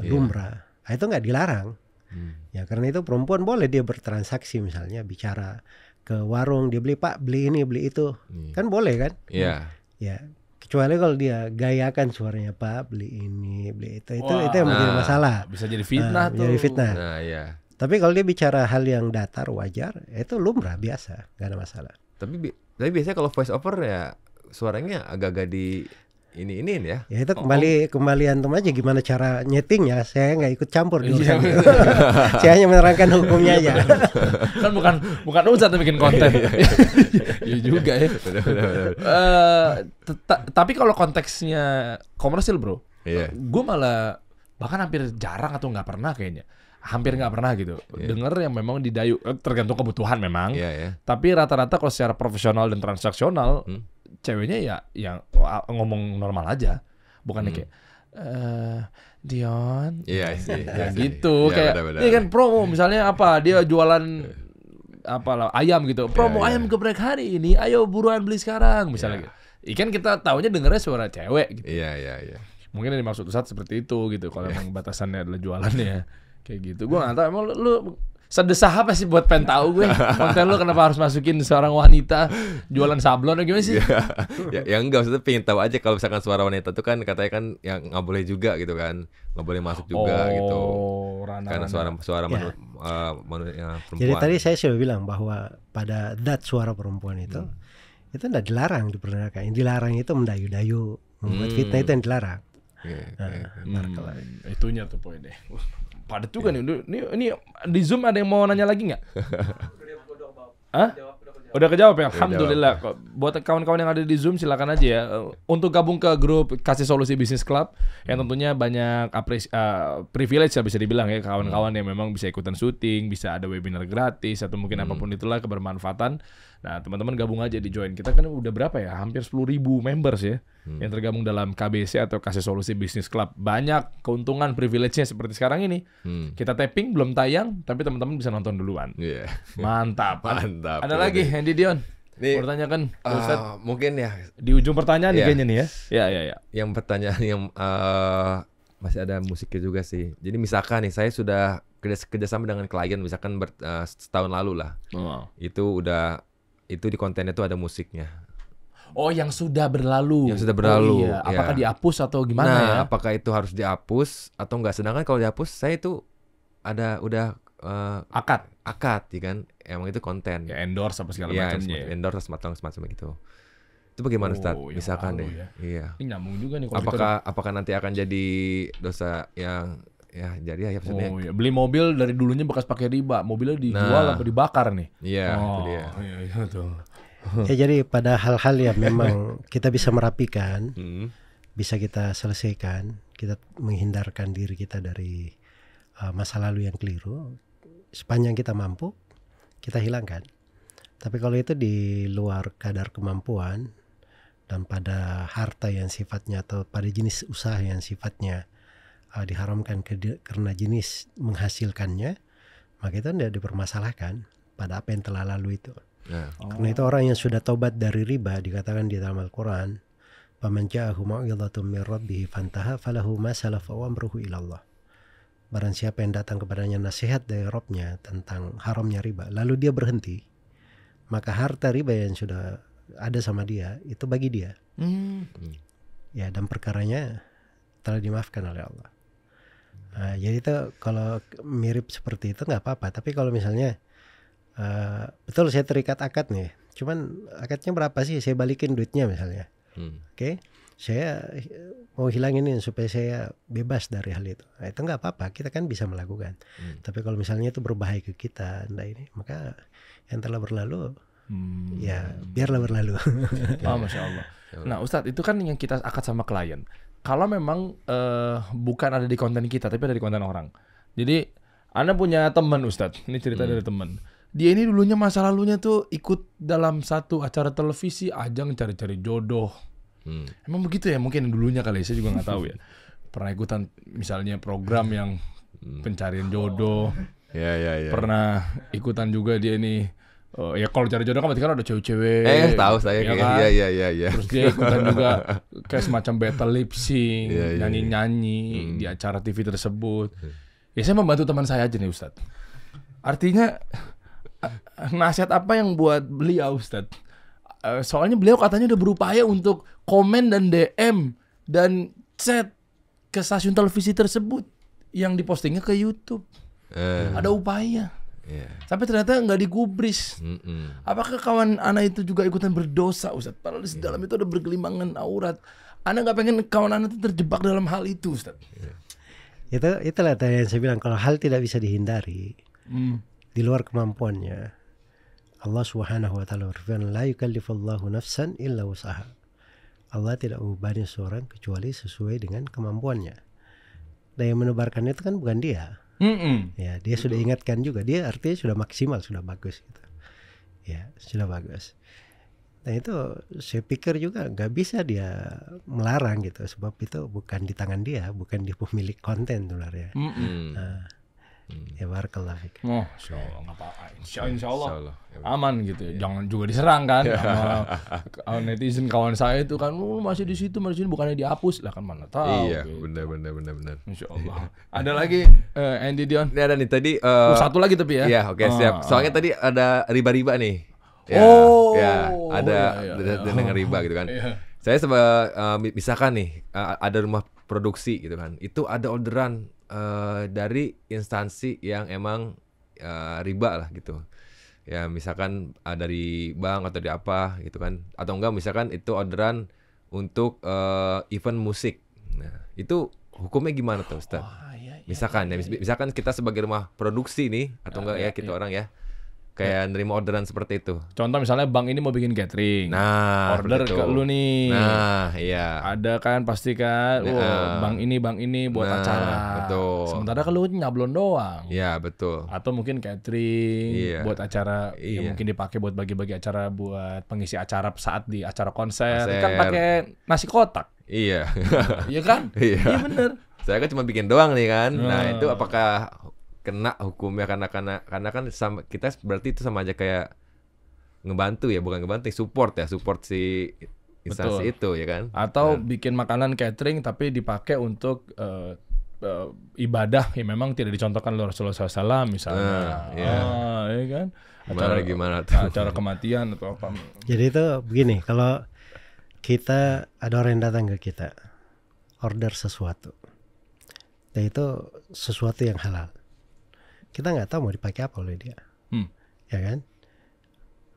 iya. lumrah, yeah. nah, itu nggak dilarang. Mm. Ya karena itu perempuan boleh dia bertransaksi misalnya bicara ke warung dia beli pak beli ini beli itu mm. kan boleh kan? Iya. Yeah. Ya kecuali kalau dia gayakan suaranya pak beli ini beli itu itu Wah, itu yang menjadi nah, masalah. Bisa jadi fitnah uh, tuh. Jadi fitnah. Nah ya. Tapi kalau dia bicara hal yang datar wajar, itu lumrah biasa, gak ada masalah. Tapi bi tapi biasanya kalau voice over ya suaranya agak-agak di ini ini ya. Ya itu oh, kembali oh. kembali antum aja gimana cara nyetingnya. Saya nggak ikut campur di iya, urusan itu. Saya hanya menerangkan hukumnya aja. Iya, kan bukan bukan urusan bikin konten. Iya, iya. juga ya. Eh, tapi kalau konteksnya komersil bro, yeah. gue malah bahkan hampir jarang atau nggak pernah kayaknya hampir nggak pernah gitu. Yeah. Dengar yang memang didayu eh, tergantung kebutuhan memang. Yeah, yeah. Tapi rata-rata kalau secara profesional dan transaksional hmm. ceweknya ya yang ngomong normal aja. Bukan hmm. kayak uh, Dion. yeah, iya, iya, iya, yeah, gitu yeah, kayak ini kan promo misalnya apa dia jualan apalah ayam gitu. Promo yeah, yeah. ayam geprek hari ini, ayo buruan beli sekarang misalnya. Yeah. Gitu. Ikan kita tahunya dengernya suara cewek gitu. Iya, yeah, iya, yeah, iya. Yeah. Mungkin yang dimaksud saat seperti itu gitu kalau yeah. emang batasannya adalah jualannya. kayak gitu gue nggak tahu emang lu, lu sedesah apa sih buat pengen tahu gue konten lu kenapa harus masukin seorang wanita jualan sablon atau gimana sih ya, ya ya enggak maksudnya pengen tahu aja kalau misalkan suara wanita tuh kan katanya kan yang nggak boleh juga gitu kan nggak boleh masuk juga oh, gitu rana, karena suara suara ya. manu, uh, manu, ya, perempuan jadi tadi saya sudah bilang bahwa pada dat suara perempuan itu hmm. itu tidak dilarang diperkenalkan. yang dilarang itu mendayu-dayu membuat hmm. fitnah itu yang dilarang Okay, okay. Nah, hmm, itunya tuh poinnya padat juga yeah. nih. Ini, ini di Zoom ada yang mau nanya lagi nggak? Hah? Udah kejawab ya, alhamdulillah. Udah Buat kawan-kawan yang ada di Zoom silakan aja ya. Untuk gabung ke grup Kasih Solusi Bisnis Club yang tentunya banyak apres uh, privilege ya bisa dibilang ya kawan-kawan hmm. yang memang bisa ikutan syuting, bisa ada webinar gratis atau mungkin hmm. apapun itulah kebermanfaatan. Nah, teman-teman gabung aja di join. Kita kan udah berapa ya? Hampir ribu members ya hmm. yang tergabung dalam KBC atau Kasih Solusi Business Club. Banyak keuntungan privilege-nya seperti sekarang ini. Hmm. Kita tapping belum tayang, tapi teman-teman bisa nonton duluan. Yeah. Mantap. Mantap. Ada lagi Andy Dion. Ini, pertanyaan uh, ah, mungkin ya di ujung pertanyaan yeah. Iya. kayaknya nih ya. Ya ya ya. Yang pertanyaan yang uh, masih ada musiknya juga sih. Jadi misalkan nih saya sudah kerja kerjasama dengan klien misalkan ber, uh, setahun lalu lah. Oh. Itu udah itu di kontennya itu ada musiknya. Oh, yang sudah berlalu. Yang sudah berlalu. Oh, iya. Ya. Apakah ya. dihapus atau gimana nah, ya? apakah itu harus dihapus atau enggak? Sedangkan kalau dihapus, saya itu ada udah uh, akad, akad, ya kan? Emang itu konten. Ya endorse apa segala ya, macamnya. Ya. Endorse semacam semacam gitu. Itu bagaimana oh, Ustaz? Ya Misalkan deh. Ya. Iya. Ini nyambung juga nih gitu. Apakah apakah nanti akan jadi dosa yang ya jadi ya maksudnya oh, iya. beli mobil dari dulunya bekas pakai riba mobilnya dijual nah, atau dibakar nih iya oh, itu iya, iya tuh. ya jadi pada hal-hal yang memang kita bisa merapikan hmm. bisa kita selesaikan kita menghindarkan diri kita dari uh, masa lalu yang keliru sepanjang kita mampu kita hilangkan tapi kalau itu di luar kadar kemampuan dan pada harta yang sifatnya atau pada jenis usaha yang sifatnya uh, diharamkan ke, karena jenis menghasilkannya, maka itu tidak dipermasalahkan pada apa yang telah lalu itu. Yeah. Oh. Karena itu orang yang sudah tobat dari riba dikatakan di dalam Al-Quran, "Paman ja'ahu mau'izatum min fantaha falahu ma salafa ilallah." Barang siapa yang datang kepadanya nasihat dari Robnya tentang haramnya riba, lalu dia berhenti, maka harta riba yang sudah ada sama dia itu bagi dia. Mm. Ya dan perkaranya telah dimaafkan oleh Allah. Nah, jadi itu kalau mirip seperti itu nggak apa-apa. Tapi kalau misalnya uh, betul saya terikat akad nih, cuman akadnya berapa sih? Saya balikin duitnya misalnya. Hmm. Oke, okay? saya mau hilangin ini supaya saya bebas dari hal itu. Nah, itu nggak apa-apa. Kita kan bisa melakukan. Hmm. Tapi kalau misalnya itu berbahaya ke kita, anda ini, maka yang telah berlalu Hmm. Ya, biarlah berlalu. oh, Masya Allah. Ya. Nah, Ustadz, itu kan yang kita akad sama klien kalau memang uh, bukan ada di konten kita tapi ada di konten orang. Jadi Anda punya teman Ustadz, ini cerita hmm. dari teman. Dia ini dulunya masa lalunya tuh ikut dalam satu acara televisi ajang cari-cari jodoh. Hmm. Emang begitu ya mungkin dulunya kali saya juga nggak tahu ya. Pernah ikutan misalnya program yang hmm. pencarian jodoh. Ya, ya, ya. Pernah ikutan juga dia ini Oh, ya kalau cari jodoh kan berarti kan ada cewek-cewek. Eh, tahu saya ya kan? Gitu. Iya, iya, iya, iya. Terus dia ikutan juga kayak semacam battle lip sync, yeah, iya, iya. nyanyi-nyanyi yeah. hmm. di acara TV tersebut. Hmm. Ya saya membantu teman saya aja nih, Ustaz. Artinya eh, nasihat apa yang buat beliau, Ustaz? Eh, soalnya beliau katanya udah berupaya untuk komen dan DM dan chat ke stasiun televisi tersebut yang dipostingnya ke YouTube. Eh. Ada upaya. Yeah. Tapi ternyata nggak digubris. Mm -mm. Apakah kawan anak itu juga ikutan berdosa, Ustadz? Padahal di iya. dalam itu ada bergelimangan aurat. Anak nggak pengen kawan anak itu terjebak dalam hal itu, Ustadz. Yeah. Itu itulah tadi yang saya bilang kalau hal tidak bisa dihindari mm. di luar kemampuannya. Allah Subhanahu wa taala berfirman, "La yukallifullahu nafsan illa usaha Allah tidak membebani seorang kecuali sesuai dengan kemampuannya. Dan yang menebarkan itu kan bukan dia Mm -mm. Ya, dia sudah gitu. ingatkan juga. Dia artinya sudah maksimal, sudah bagus gitu. Ya, sudah bagus. Nah itu saya pikir juga nggak bisa dia melarang gitu sebab itu bukan di tangan dia, bukan di pemilik konten sebenarnya. Mm -mm. Nah, Barakallah ya fik. Oh, insya apa insya, insya Allah, insya Allah. aman gitu. Ya. Jangan juga diserang kan iya. sama netizen kawan saya itu kan oh, masih di situ masih di sini bukannya dihapus lah kan mana tahu. Iya, gitu. benar benar benar benar. Insya Allah. ada lagi uh, Andy Dion. Ini ada nih tadi uh, oh, satu lagi tapi ya. Iya, oke okay, ah, siap. Ah. Soalnya uh, tadi ada riba-riba nih. Ya, oh, ya, ada iya, iya, iya. dengan riba gitu kan. Iya. Saya seba, uh, misalkan nih uh, ada rumah produksi gitu kan. Itu ada orderan Eh, dari instansi yang emang uh, riba lah gitu ya misalkan uh, dari bank atau di apa gitu kan atau enggak misalkan itu orderan untuk uh, event musik nah itu hukumnya gimana tuh Ustaz? Oh, iya, iya, misalkan iya, ya, iya, ya misalkan kita sebagai rumah produksi nih atau ah, enggak ya, iya, ya kita iya. orang ya kayak nerima orderan seperti itu. Contoh misalnya bank ini mau bikin catering. Nah, order begitu. ke lu nih. Nah, iya. Ada kan pasti kan, nah, ah. bank ini bank ini buat nah, acara. Betul. Sementara kalau nyablon doang. Iya, betul. Atau mungkin catering iya. buat acara iya. ya mungkin dipakai buat bagi-bagi acara buat pengisi acara saat di acara konser. Kan konser. Kan pakai nasi kotak. Iya. iya kan? Iya. Iya bener. Saya kan cuma bikin doang nih kan. Nah, nah itu apakah kena hukumnya karena karena karena kan sama, kita berarti itu sama aja kayak ngebantu ya bukan ngebantu support ya support si instansi Betul. itu ya kan atau nah. bikin makanan catering tapi dipakai untuk uh, uh, ibadah yang memang tidak dicontohkan oleh Rasulullah SAW misalnya nah, yeah. ah, ya kan acara gimana, gimana tuh? acara kematian atau apa jadi itu begini kalau kita ada orang yang datang ke kita order sesuatu nah, itu sesuatu yang halal kita nggak tahu mau dipakai apa oleh dia hmm. ya kan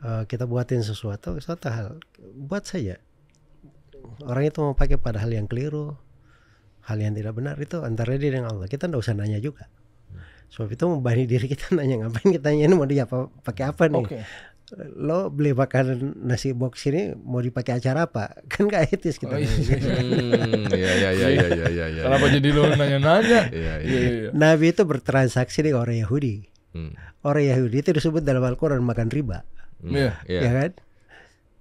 uh, kita buatin sesuatu suatu hal buat saja orang itu mau pakai pada hal yang keliru hal yang tidak benar itu antara dia dengan Allah kita nggak usah nanya juga hmm. sebab itu membani diri kita nanya ngapain kita nanya ini mau dia apa pakai apa nih okay lo beli makanan nasi box ini mau dipakai acara apa? Kan gak etis kita. Oh, iya. hmm, iya, iya, iya, iya, iya, iya, iya. Kenapa jadi lo nanya-nanya? Iya, iya. iya, iya, Nabi itu bertransaksi dengan orang Yahudi. Hmm. Orang Yahudi itu disebut dalam Al-Quran makan riba. Hmm. Yeah, yeah. Ya kan?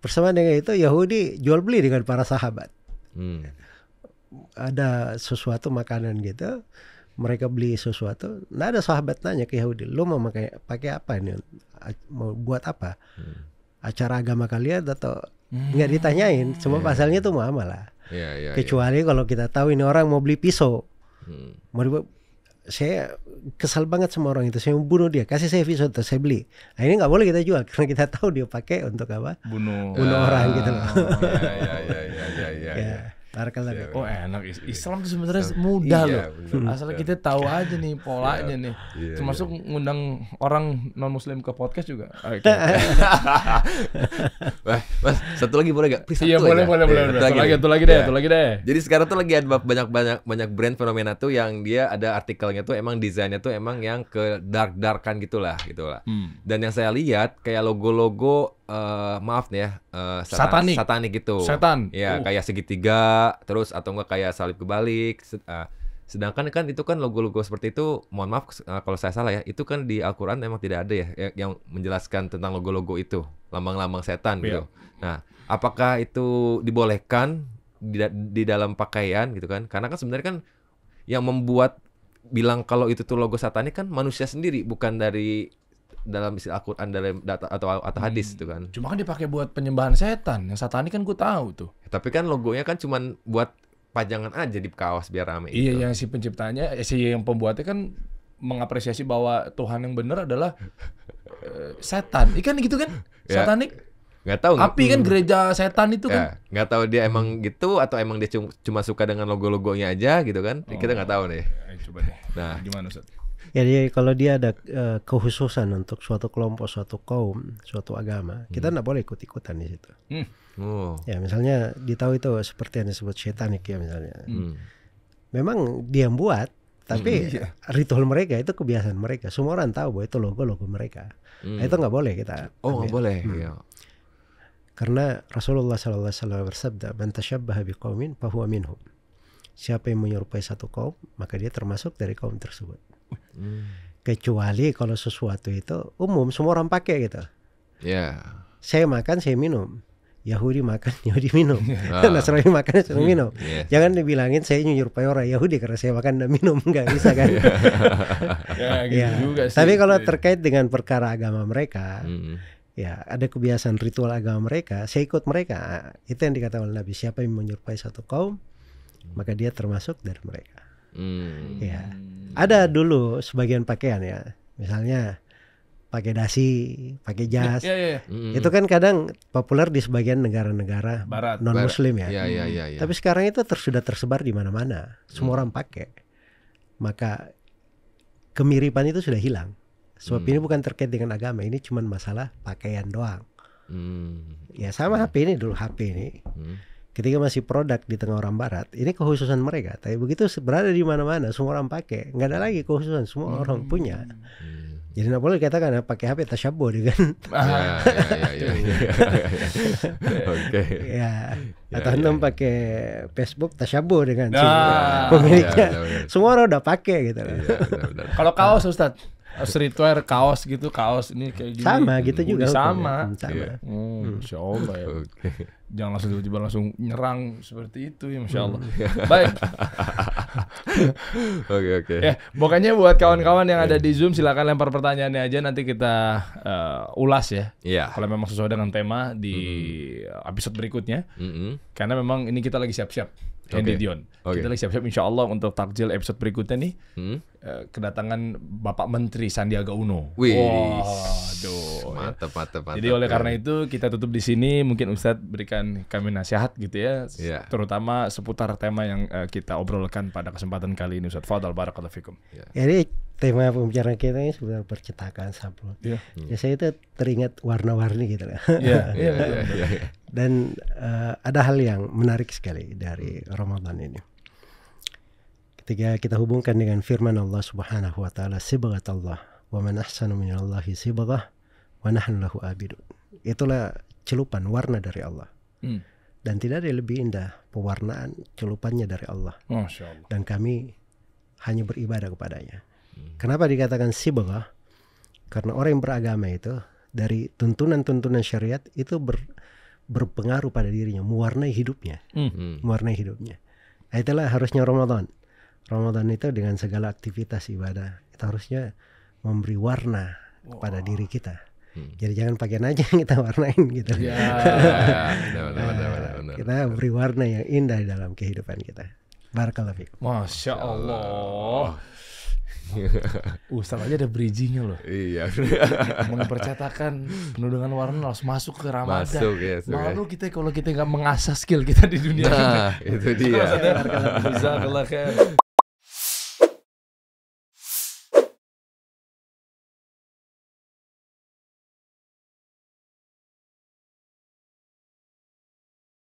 Bersama dengan itu Yahudi jual beli dengan para sahabat. Hmm. Ada sesuatu makanan gitu mereka beli sesuatu nah ada sahabat nanya ke Yahudi lu mau pakai pakai apa ini mau buat apa hmm. acara agama kalian atau hmm. nggak ditanyain cuma yeah. pasalnya iya. tuh lah, yeah, yeah, iya. kecuali yeah. kalau kita tahu ini orang mau beli pisau hmm. mau dibuat saya kesal banget sama orang itu. Saya bunuh dia, kasih saya pisau terus saya beli. Nah, ini nggak boleh kita jual karena kita tahu dia pakai untuk apa? Bunuh, bunuh ah, orang gitu loh. Ah, iya, ya lagi Oh enak iya. Islam tuh sebenarnya mudah iya, loh. Asal iya. kita tahu aja nih polanya nih. Termasuk ngundang orang non muslim ke podcast juga. Ah, okay. mas, satu lagi boleh gak? Please, iya boleh, boleh, ya. boleh, boleh. Satu lagi, satu lagi deh, satu lagi deh. Jadi sekarang tuh lagi ada banyak banyak banyak brand fenomena tuh yang dia ada artikelnya tuh emang desainnya tuh emang yang ke dark darkan gitulah gitulah. Hmm. Dan yang saya lihat kayak logo-logo uh, maaf nih ya, uh, eh, satan, satanik. satanik gitu. Setan. Ya, uh. kayak segitiga, terus atau enggak kayak salib kebalik. Uh, sedangkan kan itu kan logo-logo seperti itu, mohon maaf uh, kalau saya salah ya, itu kan di Alquran memang tidak ada ya, ya yang menjelaskan tentang logo-logo itu, lambang-lambang setan yeah. gitu. Nah, apakah itu dibolehkan di, di dalam pakaian gitu kan? Karena kan sebenarnya kan yang membuat bilang kalau itu tuh logo satanik kan manusia sendiri bukan dari dalam istilah Al-Qur'an dalam data atau atau hadis hmm. itu kan. Cuma kan dipakai buat penyembahan setan. Yang satani kan gue tahu tuh. Eh, tapi kan logonya kan cuman buat pajangan aja di kaos biar rame Iya, gitu. yang si penciptanya, eh, si yang pembuatnya kan mengapresiasi bahwa Tuhan yang benar adalah uh, setan. Ikan iya gitu kan? Ya. Satanik nggak tahu api kan gereja setan itu ya, kan nggak tahu dia emang gitu atau emang dia cuma suka dengan logo-logonya aja gitu kan oh, kita nggak iya. tahu deh coba deh nah gimana Ustaz? ya jadi kalau dia ada uh, kehususan untuk suatu kelompok, suatu kaum, suatu agama, kita tidak hmm. boleh ikut-ikutan di situ. Hmm. Oh. Ya misalnya di tahu itu seperti yang disebut setanik ya misalnya. Hmm. Memang dia buat, tapi hmm, iya. ritual mereka itu kebiasaan mereka. Semua orang tahu bahwa itu logo-logo mereka. Hmm. Nah, itu nggak boleh kita. Oh nggak boleh. Hmm. Iya. Karena Rasulullah SAW bersabda, "Man bi kaumin, fahuwa minhum." Siapa yang menyerupai satu kaum, maka dia termasuk dari kaum tersebut. Kecuali kalau sesuatu itu umum semua orang pakai gitu. Ya. Yeah. Saya makan saya minum. Yahudi makan, Yahudi minum. Ah. Nasrani makan, Nasrani minum. Yeah. Jangan dibilangin saya nyurupai orang Yahudi karena saya makan dan minum nggak bisa kan? yeah, gitu yeah. juga sih. Tapi kalau iya. terkait dengan perkara agama mereka, mm. ya ada kebiasaan ritual agama mereka. Saya ikut mereka. Itu yang dikatakan oleh Nabi. Siapa yang menyerupai satu kaum, maka dia termasuk dari mereka. Hmm. Ya. Ada dulu sebagian pakaian ya. Misalnya pakai dasi, pakai ya, jas. Ya, ya, ya. Hmm. Itu kan kadang populer di sebagian negara-negara non muslim ya. Ya, ya, ya, ya. Tapi sekarang itu sudah tersebar di mana-mana. Semua hmm. orang pakai. Maka kemiripan itu sudah hilang. Sebab hmm. ini bukan terkait dengan agama, ini cuma masalah pakaian doang. Hmm. Ya sama HP hmm. ini dulu HP ini. Hmm ketika masih produk di tengah orang barat ini kekhususan mereka tapi begitu berada di mana-mana semua orang pakai nggak ada lagi kekhususan semua hmm. orang punya hmm. jadi nggak boleh dikatakan ah, pakai HP tasyabu dia gitu kan ah, iya, iya, ya, ya, atau ya, pakai Facebook tasyabu dengan nah, pemiliknya ya, ya, ya. semua orang udah pakai gitu ya, kalau kaos Ustadz streetwear kaos gitu kaos ini kayak gini sama gitu juga sama iya. hmm, ya. sama insya Allah jangan langsung tiba-tiba langsung nyerang seperti itu ya masya Allah hmm. baik oke oke okay, ya pokoknya buat kawan-kawan yang iya. ada di zoom silakan lempar pertanyaannya aja nanti kita uh, ulas ya yeah. kalau memang sesuai dengan tema di hmm. episode berikutnya karena memang ini kita lagi siap-siap Henry okay. Dion. Okay. Kita lagi siap-siap insya Allah untuk takjil episode berikutnya nih. Hmm? Eh, kedatangan Bapak Menteri Sandiaga Uno. Wih. Waduh. Wow, ya. mantap, mantap, mantap. Jadi oleh karena itu kita tutup di sini. Mungkin Ustadz berikan kami nasihat gitu ya. Yeah. Terutama seputar tema yang eh, kita obrolkan pada kesempatan kali ini Ustadz. Fadal Barakatuh Fikum. Yeah. Erik, ya, tema pembicaraan kita ini sebenarnya percetakan sampul. Yeah. Ya saya itu teringat warna-warni gitu iya, lah. Yeah, yeah, yeah, yeah, yeah. Dan uh, ada hal yang menarik sekali dari Ramadan ini. Ketika kita hubungkan dengan firman Allah Subhanahu wa taala sibghat Allah wa man ahsanu Allah sibghah wa nahnu lahu abidun. Itulah celupan warna dari Allah. Hmm. Dan tidak ada lebih indah pewarnaan celupannya dari Allah. Allah. Dan kami hanya beribadah kepadanya Kenapa dikatakan sibaga? Karena orang yang beragama itu dari tuntunan-tuntunan syariat itu ber, berpengaruh pada dirinya, mewarnai hidupnya, mm-hmm. mewarnai hidupnya. Itulah harusnya Ramadan. Ramadan itu dengan segala aktivitas ibadah itu harusnya memberi warna wow. kepada diri kita. Hmm. Jadi jangan pakai aja yang kita warnain gitu. Ya, benar, benar, benar, benar, ah, Kita beri warna yang indah dalam kehidupan kita. Barakallahu Masya Allah. Ustadz aja ada bridgingnya loh. Iya. penuh dengan warna harus masuk ke Ramadan. Masuk ya. Yes, Malu okay. kita kalau kita nggak mengasah skill kita di dunia. Nah, ini. itu dia. Bisa